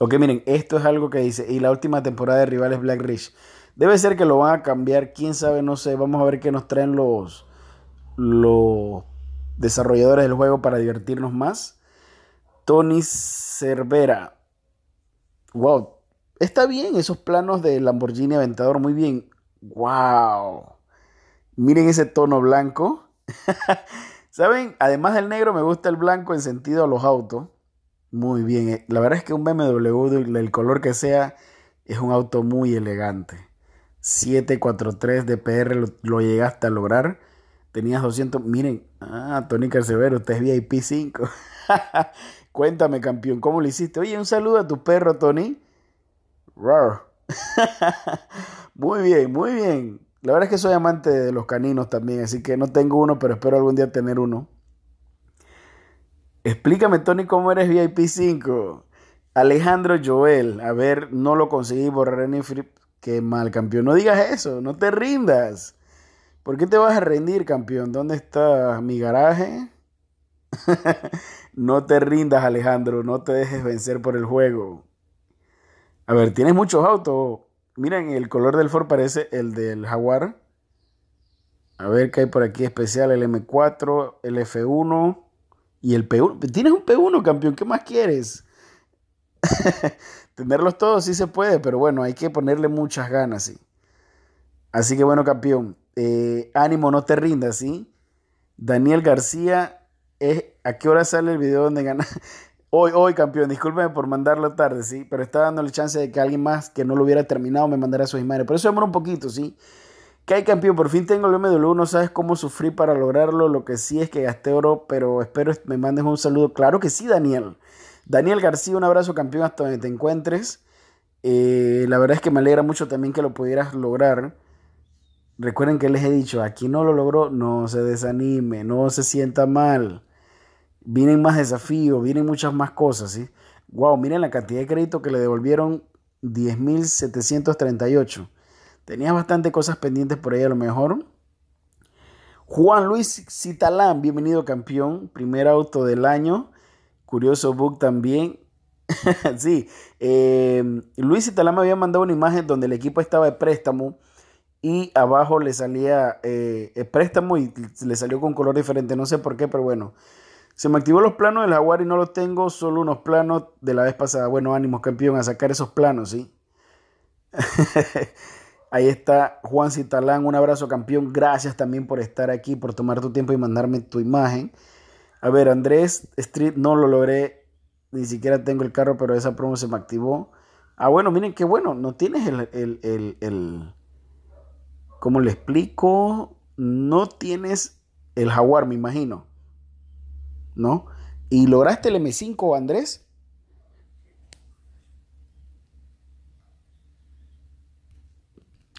Ok, miren, esto es algo que dice, y la última temporada de Rivales Black Ridge. Debe ser que lo van a cambiar, quién sabe, no sé, vamos a ver qué nos traen los, los desarrolladores del juego para divertirnos más. Tony Cervera. Wow, Está bien esos planos de Lamborghini Aventador, muy bien. ¡Wow! Miren ese tono blanco. ¿Saben? Además del negro, me gusta el blanco en sentido a los autos. Muy bien. Eh. La verdad es que un BMW, del color que sea, es un auto muy elegante. 743 DPR lo, llegaste a lograr. Tenías 200. Miren, ah, Tony Carcevero, usted es VIP 5. Cuéntame, campeón, ¿cómo lo hiciste? Oye, un saludo a tu perro, Tony. muy bien, muy bien. La verdad es que soy amante de los caninos también, así que no tengo uno, pero espero algún día tener uno. Explícame, Tony, cómo eres VIP 5. Alejandro Joel, a ver, no lo conseguí borrar en Flip. Qué mal, campeón. No digas eso, no te rindas. ¿Por qué te vas a rendir, campeón? ¿Dónde está mi garaje? no te rindas, Alejandro, no te dejes vencer por el juego. A ver, tienes muchos autos. Miren, el color del Ford parece el del Jaguar. A ver qué hay por aquí especial. El M4, el F1 y el P1. Tienes un P1, campeón. ¿Qué más quieres? Tenerlos todos sí se puede, pero bueno, hay que ponerle muchas ganas, sí. Así que bueno, campeón. Eh, ánimo, no te rindas, ¿sí? Daniel García, ¿a qué hora sale el video donde gana? Hoy, hoy, campeón, discúlpeme por mandarlo tarde, ¿sí? Pero estaba dándole chance de que alguien más que no lo hubiera terminado me mandara sus imágenes. Por eso demoró un poquito, ¿sí? ¿Qué hay campeón, por fin tengo el MW, no sabes cómo sufrí para lograrlo, lo que sí es que gasté oro, pero espero me mandes un saludo. Claro que sí, Daniel. Daniel García, un abrazo campeón hasta donde te encuentres. Eh, la verdad es que me alegra mucho también que lo pudieras lograr. Recuerden que les he dicho, aquí no lo logró, no se desanime, no se sienta mal vienen más desafíos, vienen muchas más cosas, ¿sí? Wow, miren la cantidad de crédito que le devolvieron 10.738. Tenía bastante cosas pendientes por ahí a lo mejor. Juan Luis Citalán, bienvenido campeón, primer auto del año. Curioso book también. sí, em, Luis Citalán me había mandado una imagen donde el equipo estaba de préstamo y abajo le salía eh, el préstamo y le salió con color diferente, no sé por qué, pero bueno. Se me activó los planos del Jaguar y no los tengo, solo unos planos de la vez pasada. Bueno, ánimos campeón a sacar esos planos, ¿sí? Ahí está Juan Citalán, un abrazo campeón. Gracias también por estar aquí, por tomar tu tiempo y mandarme tu imagen. A ver, Andrés Street, no lo logré, ni siquiera tengo el carro, pero esa promo se me activó. Ah, bueno, miren qué bueno, no tienes el, el, el ¿cómo le explico? No tienes el jaguar, me imagino. ¿no? Y lograste el M5, Andrés.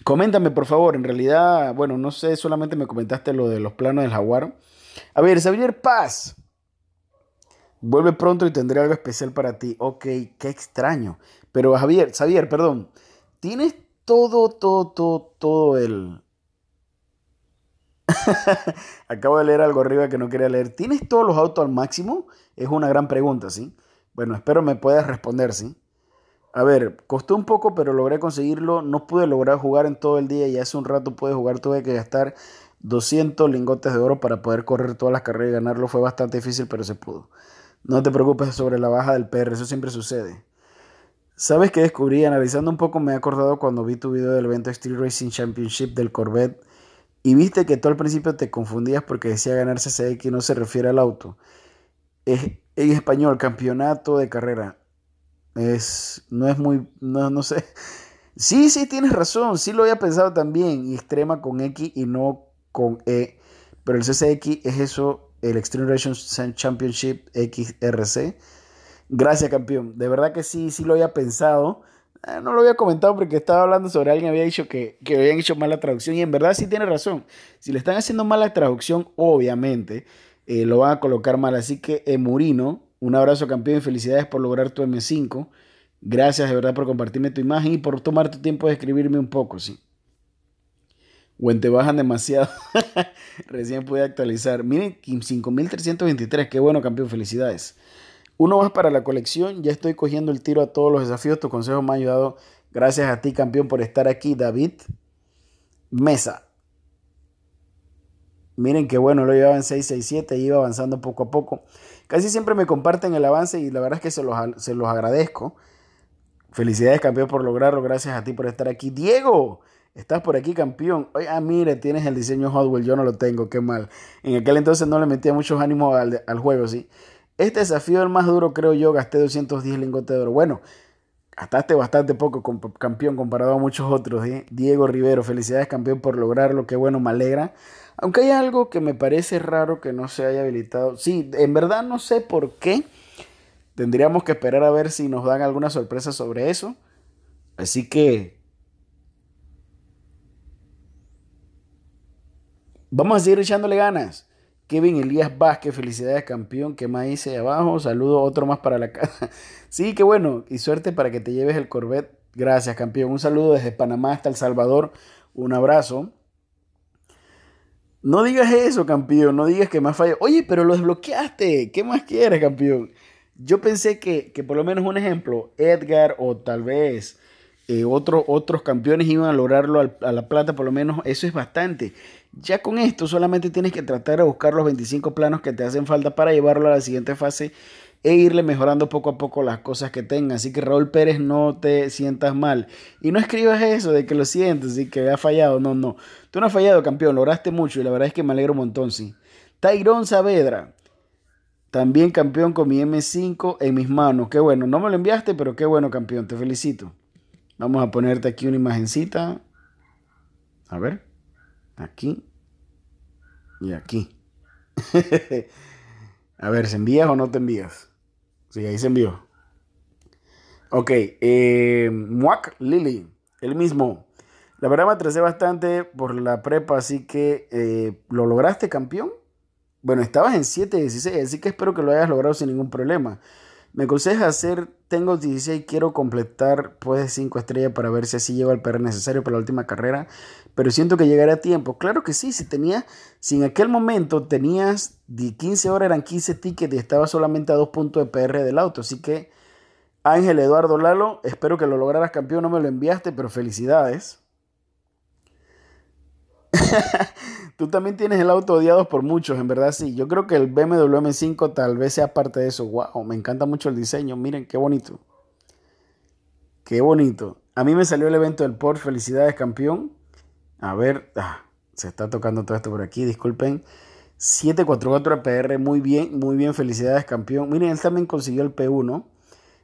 Coméntame, por favor, en realidad, bueno, no sé, solamente me comentaste lo de los planos del jaguar. A ver, Xavier Paz. Vuelve pronto y tendré algo especial para ti. Ok, qué extraño. Pero Javier, Xavier, perdón. Tienes todo, todo, todo, todo el, Acabo de leer algo arriba que no quería leer. ¿Tienes todos los autos al máximo? Es una gran pregunta, ¿sí? Bueno, espero me puedas responder, ¿sí? A ver, costó un poco, pero logré conseguirlo. No pude lograr jugar en todo el día y hace un rato pude jugar. Tuve que gastar 200 lingotes de oro para poder correr todas las carreras y ganarlo. Fue bastante difícil, pero se pudo. No te preocupes sobre la baja del PR, eso siempre sucede. ¿Sabes qué descubrí? Analizando un poco me he acordado cuando vi tu video del evento Steel Racing Championship del Corvette y viste que tú al principio te confundías porque decía ganar CCX no se refiere al auto. Es, en español, campeonato de carrera. Es, no es muy, no, sé. Sí, sí, tienes razón, sí lo había pensado también. Extrema con X y no con E. Pero el CCX es eso, el Extreme Racing Championship XRC. Gracias, campeón. De verdad que sí, sí lo había pensado. Ah, no lo había comentado porque estaba hablando sobre alguien había dicho que, que habían hecho mala traducción y en verdad sí tiene razón. Si le están haciendo mala traducción, obviamente eh, lo van a colocar mal. Así que eh, Murino, un abrazo campeón y felicidades por lograr tu M5. Gracias de verdad por compartirme tu imagen y por tomar tu tiempo de escribirme un poco, sí. en te bajan demasiado. Recién pude actualizar. Miren, 5323. Qué bueno, campeón. Felicidades. Uno más para la colección, ya estoy cogiendo el tiro a todos los desafíos, tu consejo me ha ayudado. Gracias a ti, campeón, por estar aquí, David. Mesa. Miren qué bueno, lo llevaba en 667 y iba avanzando poco a poco. Casi siempre me comparten el avance y la verdad es que se los, se los agradezco. Felicidades, campeón, por lograrlo. Gracias a ti por estar aquí. Diego, estás por aquí, campeón. Oye, ah, mire, tienes el diseño Hotwell. Yo no lo tengo, qué mal. En aquel entonces no le metía muchos ánimos al, al juego, ¿sí? Este desafío es el más duro, creo yo. Gasté 210 lingotes de oro. Bueno, gastaste bastante poco, campeón, comparado a muchos otros. ¿eh? Diego Rivero, felicidades, campeón, por lograrlo. Qué bueno, me alegra. Aunque hay algo que me parece raro que no se haya habilitado. Sí, en verdad no sé por qué. Tendríamos que esperar a ver si nos dan alguna sorpresa sobre eso. Así que... Vamos a seguir echándole ganas. Kevin Elías Vázquez, felicidades campeón, ¿qué más hice abajo? Saludo otro más para la casa. Sí, qué bueno, y suerte para que te lleves el Corvette. Gracias campeón, un saludo desde Panamá hasta El Salvador, un abrazo. No digas eso, campeón, no digas que más falló. Oye, pero lo desbloqueaste, ¿qué más quieres, campeón? Yo pensé que, por lo menos un ejemplo, Edgar o tal vez eh, otros campeones iban a lograrlo a la plata, por lo menos eso es bastante. Ya con esto solamente tienes que tratar de buscar los 25 planos que te hacen falta para llevarlo a la siguiente fase e irle mejorando poco a poco las cosas que tenga. Así que Raúl Pérez, no te sientas mal. Y no escribas eso de que lo sientes y que ha fallado. No, no. Tú no has fallado, campeón. Lograste mucho y la verdad es que me alegro un montón, sí. Tairón Saavedra. También campeón con mi M5 en mis manos. Qué bueno. No me lo enviaste, pero qué bueno, campeón. Te felicito. Vamos a ponerte aquí una imagencita. A ver aquí y aquí. a ver, ¿se envías o no te envías? Sí, ahí se envió. Ok, eh, Muak Lili, el mismo. La verdad me atrasé bastante por la prepa, así que eh, ¿lo lograste campeón? Bueno, estabas en 7.16, así que espero que lo hayas logrado sin ningún problema. Me aconseja hacer tengo 16, quiero completar pues 5 estrellas para ver si así lleva el PR necesario para la última carrera, pero siento que llegará a tiempo. Claro que sí, si tenía si en aquel momento tenías 15 horas, eran 15 tickets y estaba solamente a 2 puntos de PR del auto, así que Ángel Eduardo Lalo, espero que lo lograras campeón, no me lo enviaste, pero felicidades. Tú también tienes el auto odiado por muchos, en verdad sí. Yo creo que el BMW M5 tal vez sea parte de eso. Wow, me encanta mucho el diseño. Miren, qué bonito. Qué bonito. A mí me salió el evento del Porsche. Felicidades, campeón. A ver, ah, se está tocando todo esto por aquí, disculpen. 744 APR, muy bien, muy bien. Felicidades, campeón. Miren, él también consiguió el P1.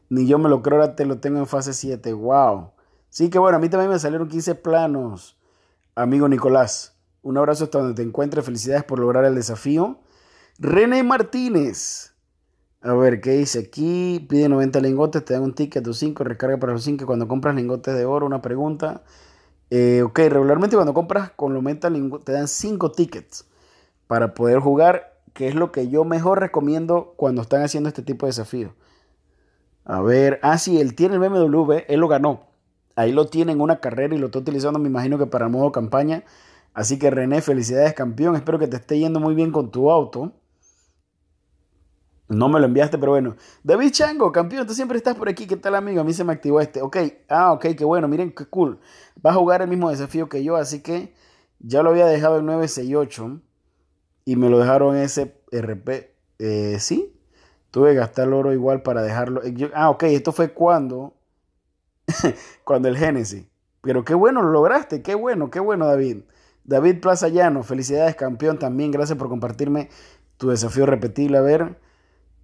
Ni yo me lo creo, ahora te lo tengo en fase 7. Wow. Sí que bueno, a mí también me salieron 15 planos, amigo Nicolás. Un abrazo hasta donde te encuentres. Felicidades por lograr el desafío. René Martínez. A ver, ¿qué dice aquí? Pide 90 lingotes, te dan un ticket, Dos, 5, recarga para los 5. Cuando compras lingotes de oro, una pregunta. Eh, ok, regularmente cuando compras con los 90 lingotes, te dan 5 tickets para poder jugar, que es lo que yo mejor recomiendo cuando están haciendo este tipo de desafío. A ver, ah, sí, él tiene el BMW, él lo ganó. Ahí lo tiene en una carrera y lo está utilizando, me imagino que para modo campaña. Así que René, felicidades campeón. Espero que te esté yendo muy bien con tu auto. No me lo enviaste, pero bueno. David Chango, campeón, tú siempre estás por aquí. ¿Qué tal, amigo? A mí se me activó este. Ok, ah, ok, qué bueno. Miren, qué cool. Va a jugar el mismo desafío que yo, así que ya lo había dejado en 968 y me lo dejaron ese RP. Eh, sí, tuve que gastar oro igual para dejarlo. Eh, ah, ok, esto fue cuando. cuando el Génesis. Pero qué bueno, lo lograste. Qué bueno, qué bueno, David. David Plaza Llano, felicidades campeón también, gracias por compartirme tu desafío repetible. A ver,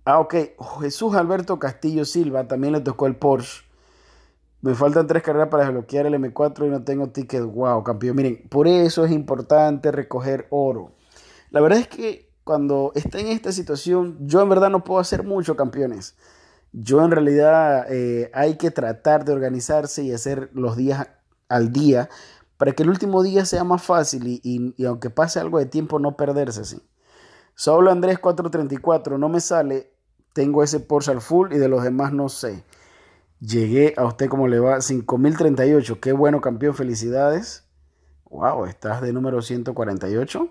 ah, ok, Jesús Alberto Castillo Silva, también le tocó el Porsche. Me faltan tres carreras para desbloquear el M4 y no tengo ticket. Wow, campeón. Miren, por eso es importante recoger oro. La verdad es que cuando está en esta situación, yo en verdad no puedo hacer mucho, campeones. Yo en realidad eh, hay que tratar de organizarse y hacer los días al día para que el último día sea más fácil y, aunque pase algo de tiempo no perderse así. Saulo Andrés 434, no me sale, tengo ese Porsche al full y de los demás no sé. Llegué a usted como le va, 5038, qué bueno campeón, felicidades. Wow, estás de número 148,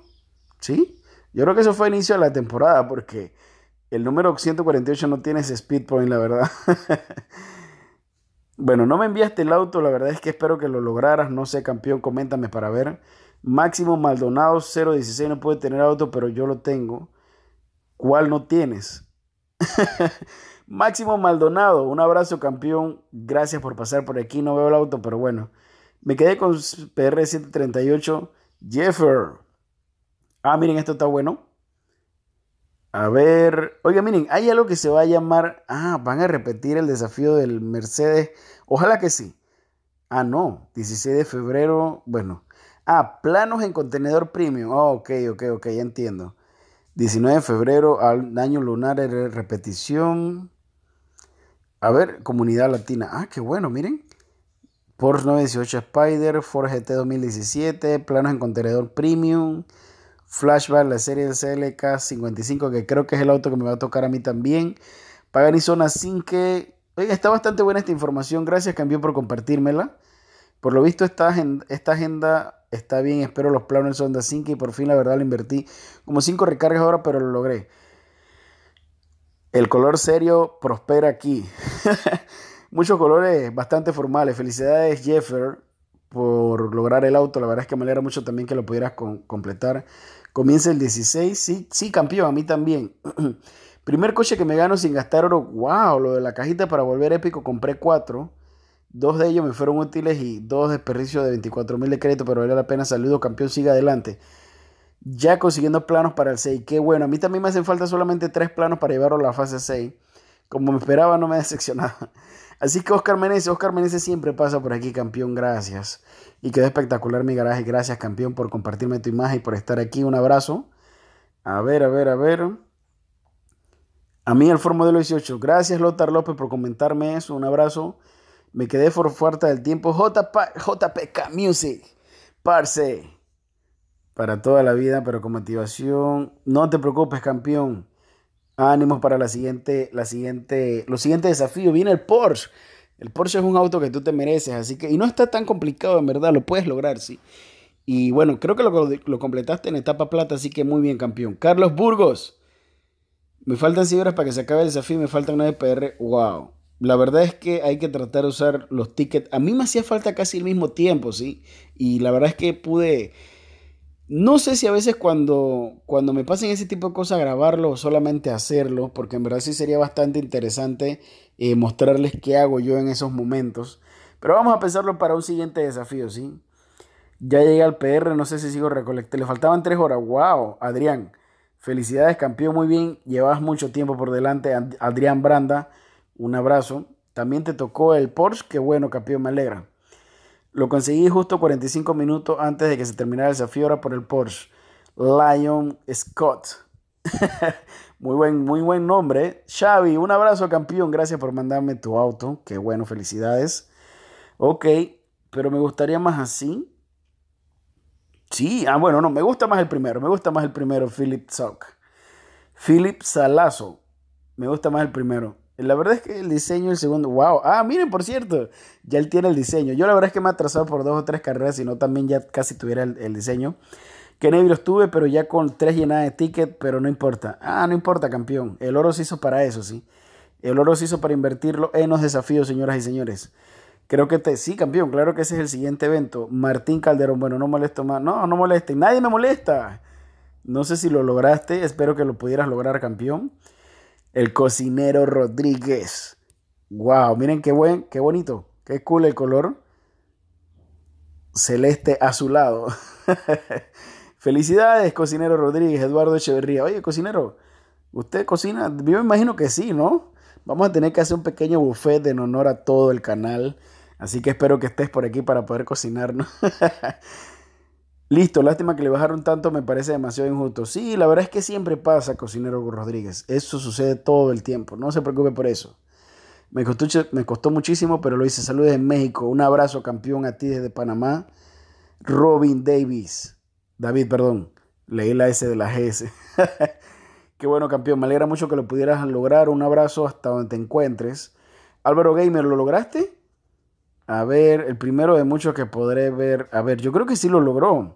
¿sí? Yo creo que eso fue inicio de la temporada porque el número 148 no tiene ese speed point, la verdad. Bueno, no me enviaste el auto, la verdad es que espero que lo lograras. No sé, campeón, coméntame para ver. Máximo Maldonado 016 no puede tener auto, pero yo lo tengo. ¿Cuál no tienes? Máximo Maldonado, un abrazo campeón. Gracias por pasar por aquí. No veo el auto, pero bueno. Me quedé con PR738 Jeffer. Ah, miren, esto está bueno. A ver, oiga, miren, hay algo que se va a llamar, ah, van a repetir el desafío del Mercedes, ojalá que sí. Ah, no, 16 de febrero, bueno. Ah, planos en contenedor premium, ah, ok, ok, ok, ya entiendo. 19 de febrero, al año lunar, repetición. A ver, comunidad latina, ah, qué bueno, miren. Porsche 918 Spider, Ford GT 2017, planos en contenedor premium. Flashback, la serie de CLK55, que creo que es el auto que me va a tocar a mí también. Paganizona 5. Oiga, está bastante buena esta información. Gracias, Cambio, por compartírmela. Por lo visto, esta agenda, esta agenda está bien. Espero los planos en sonda 5 y por fin, la verdad, le invertí como 5 recargas ahora, pero lo logré. El color serio prospera aquí. Muchos colores bastante formales. Felicidades, Jeffer, por lograr el auto. La verdad es que me alegra mucho también que lo pudieras completar. Comienza el 16. Sí, sí, campeón, a mí también. Primer coche que me gano sin gastar oro. ¡Wow! Lo de la cajita para volver épico, compré cuatro. Dos de ellos me fueron útiles y dos desperdicios de 24 mil de crédito, pero vale la pena. Saludos, campeón, siga adelante. Ya consiguiendo planos para el 6. Qué bueno, a mí también me hacen falta solamente tres planos para llevarlo a la fase 6. Como me esperaba, no me decepcionaba. Así que Oscar Menezes, Oscar Meneses siempre pasa por aquí, campeón, gracias y quedó espectacular mi garaje. Gracias, campeón, por compartirme tu imagen y por estar aquí. Un abrazo. A ver, a ver, a ver. A mí, el Formodelo 18. Gracias, Lothar López, por comentarme eso. Un abrazo. Me quedé por del tiempo. JPK Music. Parce. Para toda la vida, pero con motivación. No te preocupes, campeón. Ánimos para la siguiente, la siguiente, los siguientes desafíos. Viene el Porsche. El Porsche es un auto que tú te mereces, así que, y no está tan complicado en verdad, lo puedes lograr, sí. Y bueno, creo que lo, completaste en etapa plata, así que muy bien, campeón. Carlos Burgos, me faltan 100 para que se acabe el desafío, me falta una DPR. wow. La verdad es que hay que tratar de usar los tickets. A mí me hacía falta casi el mismo tiempo, ¿sí? Y la verdad es que pude... No sé si a veces cuando, cuando me pasen ese tipo de cosas, grabarlo o solamente hacerlo, porque en verdad sí sería bastante interesante eh, mostrarles qué hago yo en esos momentos. Pero vamos a pensarlo para un siguiente desafío, ¿sí? Ya llegué al PR, no sé si sigo recolectando. Le faltaban tres horas. ¡Wow! Adrián, felicidades, campeón, muy bien. Llevabas mucho tiempo por delante. Adrián Branda, un abrazo. También te tocó el Porsche, qué bueno, campeón, me alegra. Lo conseguí justo 45 minutos antes de que se terminara el desafío. Ahora por el Porsche. Lion Scott. Muy buen, muy buen nombre. Xavi, un abrazo campeón. Gracias por mandarme tu auto. Qué bueno, felicidades. Ok, pero me gustaría más así. Sí, ah, bueno, no, me gusta más el primero. Me gusta más el primero, Philip Zoc Philip Salazo. Me gusta más el primero. La verdad es que el diseño, el segundo, wow. Ah, miren, por cierto, ya él tiene el diseño. Yo la verdad es que me he atrasado por dos o tres carreras, sino no también ya casi tuviera el, el diseño. Qué nervios tuve, pero ya con tres llenadas de ticket, pero no importa. Ah, no importa, campeón. El oro se hizo para eso, sí. El oro se hizo para invertirlo en los desafíos, señoras y señores. Creo que te, sí, campeón, claro que ese es el siguiente evento. Martín Calderón, bueno, no molesto más. No, no moleste. Nadie me molesta. No sé si lo lograste, espero que lo pudieras lograr, campeón. El cocinero Rodríguez. Wow, miren qué buen, qué bonito, qué cool el color. Celeste azulado. Felicidades, cocinero Rodríguez, Eduardo Echeverría. Oye, cocinero, ¿usted cocina? Yo me imagino que sí, ¿no? Vamos a tener que hacer un pequeño buffet en honor a todo el canal. Así que espero que estés por aquí para poder cocinarnos. Listo, lástima que le bajaron tanto, me parece demasiado injusto. Sí, la verdad es que siempre pasa, cocinero Rodríguez. Eso sucede todo el tiempo, no se preocupe por eso. Me costó, me costó muchísimo, pero lo hice. Saludos en México. Un abrazo, campeón, a ti desde Panamá. Robin Davis. David, perdón, leí la S de la GS. Qué bueno, campeón. Me alegra mucho que lo pudieras lograr. Un abrazo hasta donde te encuentres. Álvaro Gamer, ¿lo lograste? A ver, el primero de muchos que podré ver. A ver, yo creo que sí lo logró.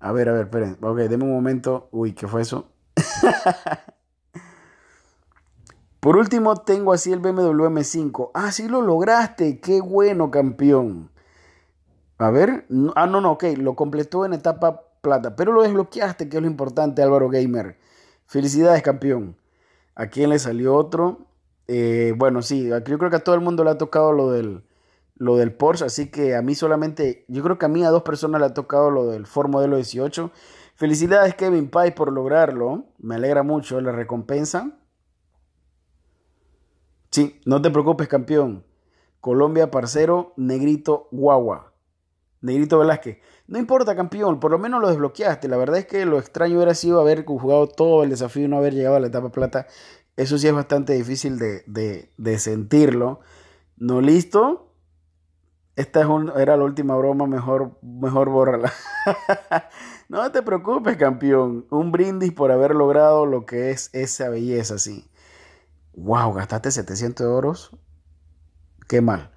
A ver, a ver, esperen. Ok, denme un momento. Uy, ¿qué fue eso? Por último, tengo así el BMW M5. Ah, sí lo lograste. Qué bueno, campeón. A ver. Ah, no, no, ok. Lo completó en etapa plata, pero lo desbloqueaste, que es lo importante, Álvaro Gamer. Felicidades, campeón. ¿A quién le salió otro? Eh, bueno, sí, yo creo que a todo el mundo le ha tocado lo del, lo del Porsche, así que a mí solamente, yo creo que a mí a dos personas le ha tocado lo del Ford Modelo 18. Felicidades Kevin Pai, por lograrlo, me alegra mucho la recompensa. Sí, no te preocupes campeón. Colombia, parcero, negrito, guagua. Negrito Velázquez. No importa, campeón, por lo menos lo desbloqueaste. La verdad es que lo extraño hubiera sido haber jugado todo el desafío y no haber llegado a la etapa plata. Eso sí es bastante difícil de, sentirlo. No listo. Esta era la última broma, mejor, mejor bórrala. no te preocupes, campeón. Un brindis por haber logrado lo que es esa belleza, sí. Wow, gastaste 700 oros. Qué mal.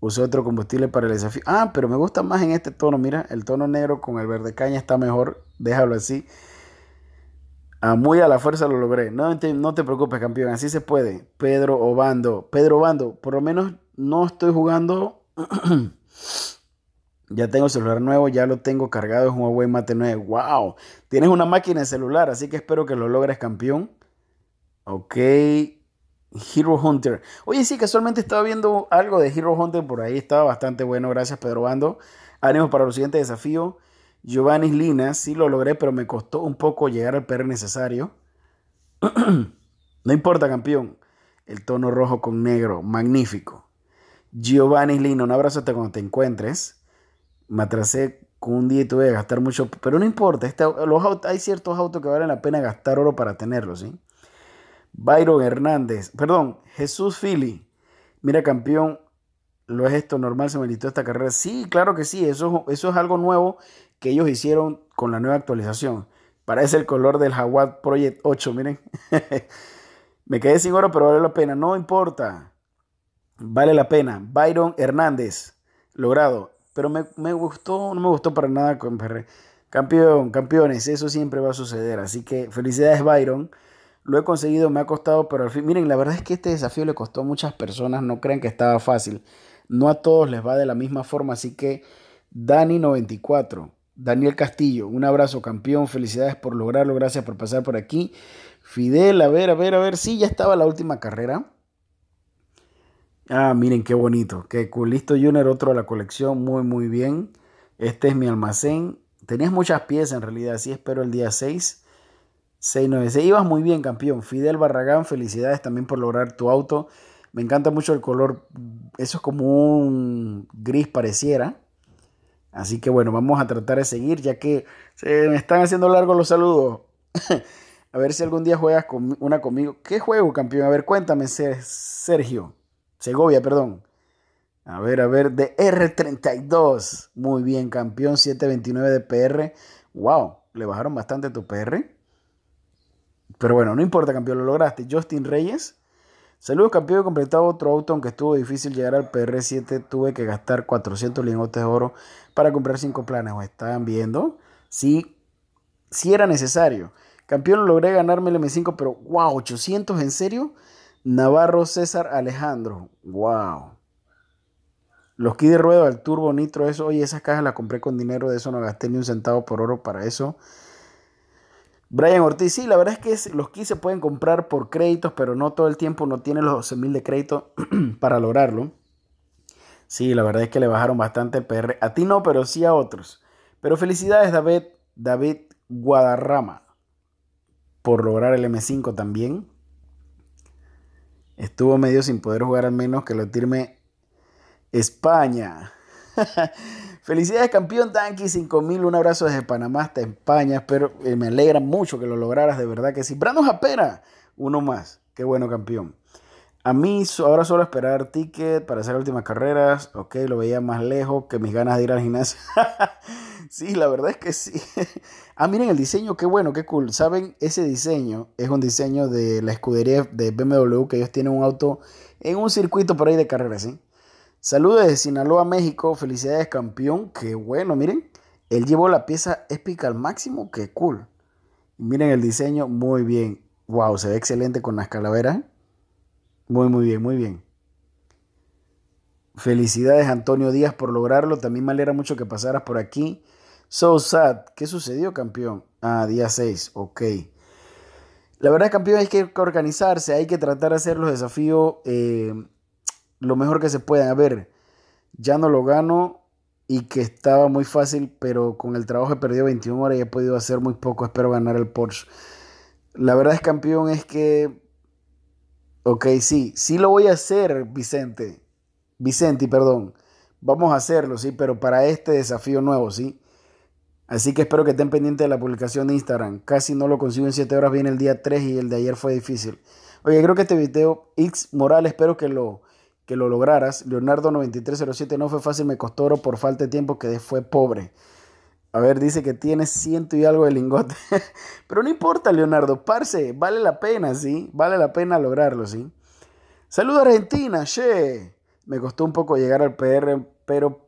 Usé otro combustible para el desafío. Ah, pero me gusta más en este tono. Mira, el tono negro con el verde caña está mejor. Déjalo así. A ah, muy a la fuerza lo logré. No te, no te preocupes, campeón. Así se puede. Pedro Obando. Pedro Obando, por lo menos no estoy jugando. Ya tengo celular nuevo, ya lo tengo cargado, es un Huawei Mate 9. ¡Wow! Tienes una máquina de celular, así que espero que lo logres, campeón. Ok. Hero Hunter. Oye, sí, casualmente estaba viendo algo de Hero Hunter por ahí, estaba bastante bueno, gracias Pedro Bando. Ánimo para el siguiente desafío. Giovanni Lina, sí lo logré, pero me costó un poco llegar al PR necesario. no importa, campeón. El tono rojo con negro, magnífico. Giovanni Lina, un abrazo hasta cuando te encuentres. Me atrasé con un día y tuve que gastar mucho, pero no importa, este, hay ciertos autos que valen la pena gastar oro para tenerlos, ¿sí? Byron Hernández, perdón, Jesús Philly Mira, campeón, ¿lo es esto normal? ¿Se militó esta carrera? Sí, claro que sí, eso, eso es algo nuevo que ellos hicieron con la nueva actualización. Parece el color del Jaguar Project 8, miren. Me quedé sin oro, pero vale la pena, no importa. Vale la pena. Byron Hernández, logrado. Pero me, me gustó, no me gustó para nada. Campeón, campeones, eso siempre va a suceder. Así que felicidades, Byron. Lo he conseguido, me ha costado, pero al fin, miren, la verdad es que este desafío le costó a muchas personas, no crean que estaba fácil. No a todos les va de la misma forma, así que Dani94, Daniel Castillo, un abrazo campeón, felicidades por lograrlo, gracias por pasar por aquí. Fidel, a ver, a ver, a ver, sí, ya estaba la última carrera. Ah, miren qué bonito, que cool. Listo Junior, otro a la colección, muy, muy bien. Este es mi almacén. Tenías muchas piezas en realidad, así espero el día 6. Se Ibas muy bien, campeón. Fidel Barragán, felicidades también por lograr tu auto. Me encanta mucho el color. Eso es como un gris pareciera. Así que bueno, vamos a tratar de seguir ya que se me están haciendo largos los saludos. a ver si algún día juegas una conmigo. ¿Qué juego, campeón? A ver, cuéntame, Sergio. Segovia, perdón. A ver, a ver, de R32. Muy bien, campeón 729 de PR. Wow, le bajaron bastante tu PR. Pero bueno, no importa, campeón, lo lograste. Justin Reyes. Saludos, campeón. He completado otro auto, aunque estuvo difícil llegar al PR7. Tuve que gastar 400 lingotes de oro para comprar cinco planes. ¿O estaban viendo? Sí, sí era necesario. Campeón, logré ganarme el M5, pero wow, 800 en serio. Navarro César Alejandro. Wow. Los kid de ruedo, el turbo nitro, eso. Oye, esas cajas las compré con dinero, de eso no gasté ni un centavo por oro para eso. Brian Ortiz, sí, la verdad es que los keys se pueden comprar por créditos, pero no todo el tiempo no tiene los 12.000 mil de crédito para lograrlo. Sí, la verdad es que le bajaron bastante el PR. A ti no, pero sí a otros. Pero felicidades, David, David Guadarrama, por lograr el M5 también. Estuvo medio sin poder jugar al menos que lo tirme España. Felicidades campeón Tanqui 5000, un abrazo desde Panamá hasta España, espero, eh, me alegra mucho que lo lograras, de verdad que sí. Brandon Japera, uno más, qué bueno campeón. A mí ahora solo esperar ticket para hacer últimas carreras, ok, lo veía más lejos que mis ganas de ir al gimnasio. sí, la verdad es que sí. ah, miren el diseño, qué bueno, qué cool. Saben, ese diseño es un diseño de la escudería de BMW que ellos tienen un auto en un circuito por ahí de carreras, ¿sí? Saludos de Sinaloa, México. Felicidades, campeón. Qué bueno, miren. Él llevó la pieza épica al máximo. Qué cool. Miren el diseño, muy bien. Wow, se ve excelente con las calaveras. ¿eh? Muy, muy bien, muy bien. Felicidades, Antonio Díaz, por lograrlo. También me alegra mucho que pasaras por aquí. So sad. ¿Qué sucedió, campeón? Ah, día 6. Ok. La verdad, campeón, hay que organizarse. Hay que tratar de hacer los desafíos. Eh, lo mejor que se puede A ver, ya no lo gano y que estaba muy fácil, pero con el trabajo he perdido 21 horas y he podido hacer muy poco. Espero ganar el Porsche. La verdad es, campeón, es que. Ok, sí, sí lo voy a hacer, Vicente. Vicente, perdón. Vamos a hacerlo, sí, pero para este desafío nuevo, sí. Así que espero que estén pendientes de la publicación de Instagram. Casi no lo consigo en 7 horas, viene el día 3 y el de ayer fue difícil. Oye, creo que este video, X Morales, espero que lo que lo lograras. Leonardo 9307 no fue fácil, me costó oro por falta de tiempo que fue pobre. A ver, dice que tiene ciento y algo de lingote. Pero no importa, Leonardo, parce, vale la pena, ¿sí? Vale la pena lograrlo, ¿sí? Saludos Argentina, che. Me costó un poco llegar al PR, pero...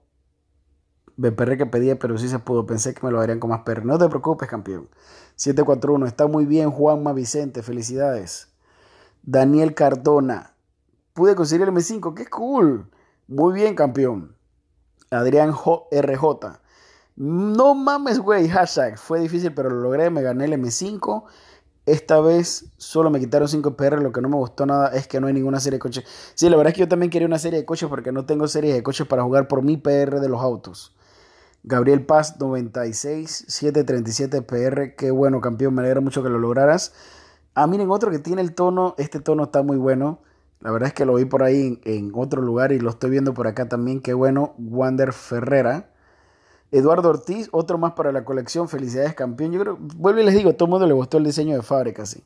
me perré que pedía, pero sí se pudo. Pensé que me lo harían con más PR. No te preocupes, campeón. 741, está muy bien, Juanma Vicente, felicidades. Daniel Cardona, pude conseguir el M5. ¡Qué cool! Muy bien, campeón. Adrián RJ. No mames, güey. Hashtag. Fue difícil, pero lo logré. Me gané el M5. Esta vez solo me quitaron 5 PR. Lo que no me gustó nada es que no hay ninguna serie de coches. Sí, la verdad es que yo también quería una serie de coches porque no tengo series de coches para jugar por mi PR de los autos. Gabriel Paz 96 737 PR. Qué bueno, campeón. Me alegra mucho que lo lograras. Ah, miren, otro que tiene el tono. Este tono está muy bueno. La verdad es que lo vi por ahí en, otro lugar y lo estoy viendo por acá también. Qué bueno, Wander Ferrera. Eduardo Ortiz, otro más para la colección. Felicidades, campeón. Yo creo, vuelvo y les digo, todo el mundo le gustó el diseño de fábrica, sí.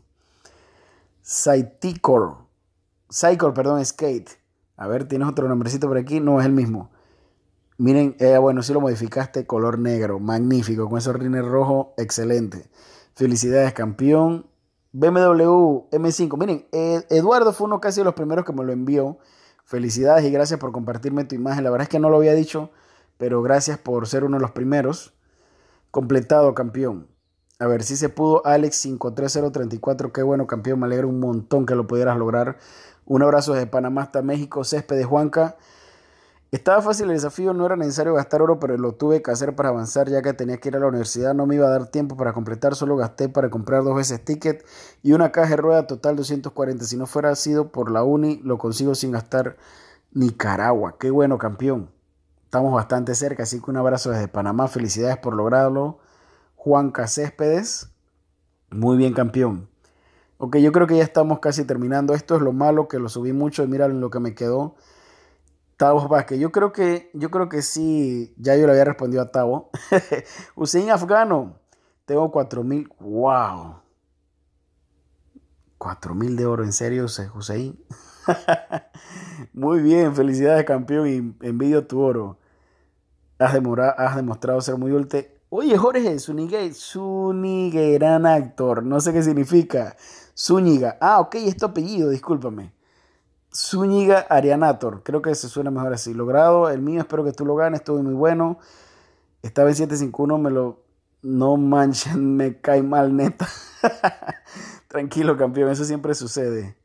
Saiticor. Cycor, perdón, Skate. A ver, tienes otro nombrecito por aquí. No, es el mismo. Miren, eh, bueno, si sí lo modificaste, color negro. Magnífico. Con esos rines rojos, excelente. Felicidades, campeón. BMW M5. Miren, eh, Eduardo fue uno casi de los primeros que me lo envió. Felicidades y gracias por compartirme tu imagen. La verdad es que no lo había dicho, pero gracias por ser uno de los primeros. Completado, campeón. A ver si se pudo. Alex 53034. Qué bueno, campeón. Me alegro un montón que lo pudieras lograr. Un abrazo desde Panamá hasta México. Césped de Juanca. Estaba fácil el desafío, no era necesario gastar oro, pero lo tuve que hacer para avanzar ya que tenía que ir a la universidad, no me iba a dar tiempo para completar, solo gasté para comprar dos veces ticket y una caja de rueda total 240. Si no fuera sido por la uni, lo consigo sin gastar Nicaragua. Qué bueno, campeón. Estamos bastante cerca, así que un abrazo desde Panamá. Felicidades por lograrlo. Juan Cacéspedes Muy bien, campeón. Ok, yo creo que ya estamos casi terminando. Esto es lo malo que lo subí mucho y mira lo que me quedó. Tavo Vázquez, yo creo que, yo creo que sí, ya yo le había respondido a Tavo. Hussein Afgano, tengo 4000, wow. 4000 de oro, ¿en serio, Hussein? Muy bien, felicidades campeón y envidio tu oro. Has, demostrado ser muy ulti. Oye, Jorge, Zunigue, Zunigue, gran actor. No sé qué significa. Zúñiga. Ah, ok, es tu apellido, discúlpame. Zúñiga Arianator, creo que se suena mejor así. Logrado el mío, espero que tú lo ganes, estuvo muy bueno. Estaba en 751, me lo. No manchen, me cae mal, neta. Tranquilo, campeón, eso siempre sucede.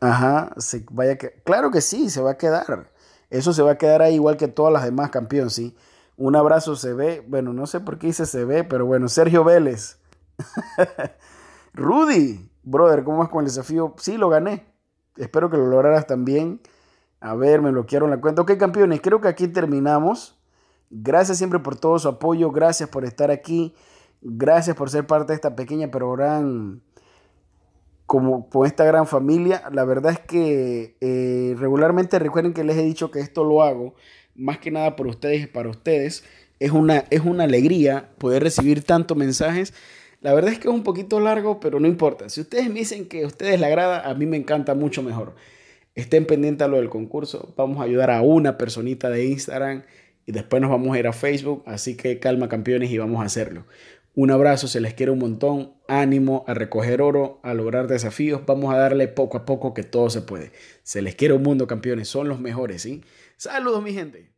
Ajá, se vaya que... claro que sí, se va a quedar. Eso se va a quedar ahí igual que todas las demás, campeón, sí. Un abrazo se ve, bueno, no sé por qué hice se ve, pero bueno, Sergio Vélez. Rudy, brother, ¿cómo vas con el desafío? Sí, lo gané espero que lo lograras también. A ver, me bloquearon la cuenta. Ok, campeones, creo que aquí terminamos. Gracias siempre por todo su apoyo. Gracias por estar aquí. Gracias por ser parte de esta pequeña pero gran como con esta gran familia. La verdad es que eh, regularmente recuerden que les he dicho que esto lo hago más que nada por ustedes y para ustedes. Es una, es una alegría poder recibir tantos mensajes la verdad es que es un poquito largo, pero no importa. Si ustedes me dicen que a ustedes les agrada, a mí me encanta mucho mejor. Estén pendientes a lo del concurso. Vamos a ayudar a una personita de Instagram y después nos vamos a ir a Facebook. Así que calma campeones y vamos a hacerlo. Un abrazo, se les quiere un montón. Ánimo a recoger oro, a lograr desafíos. Vamos a darle poco a poco que todo se puede. Se les quiere un mundo, campeones. Son los mejores, ¿sí? Saludos, mi gente.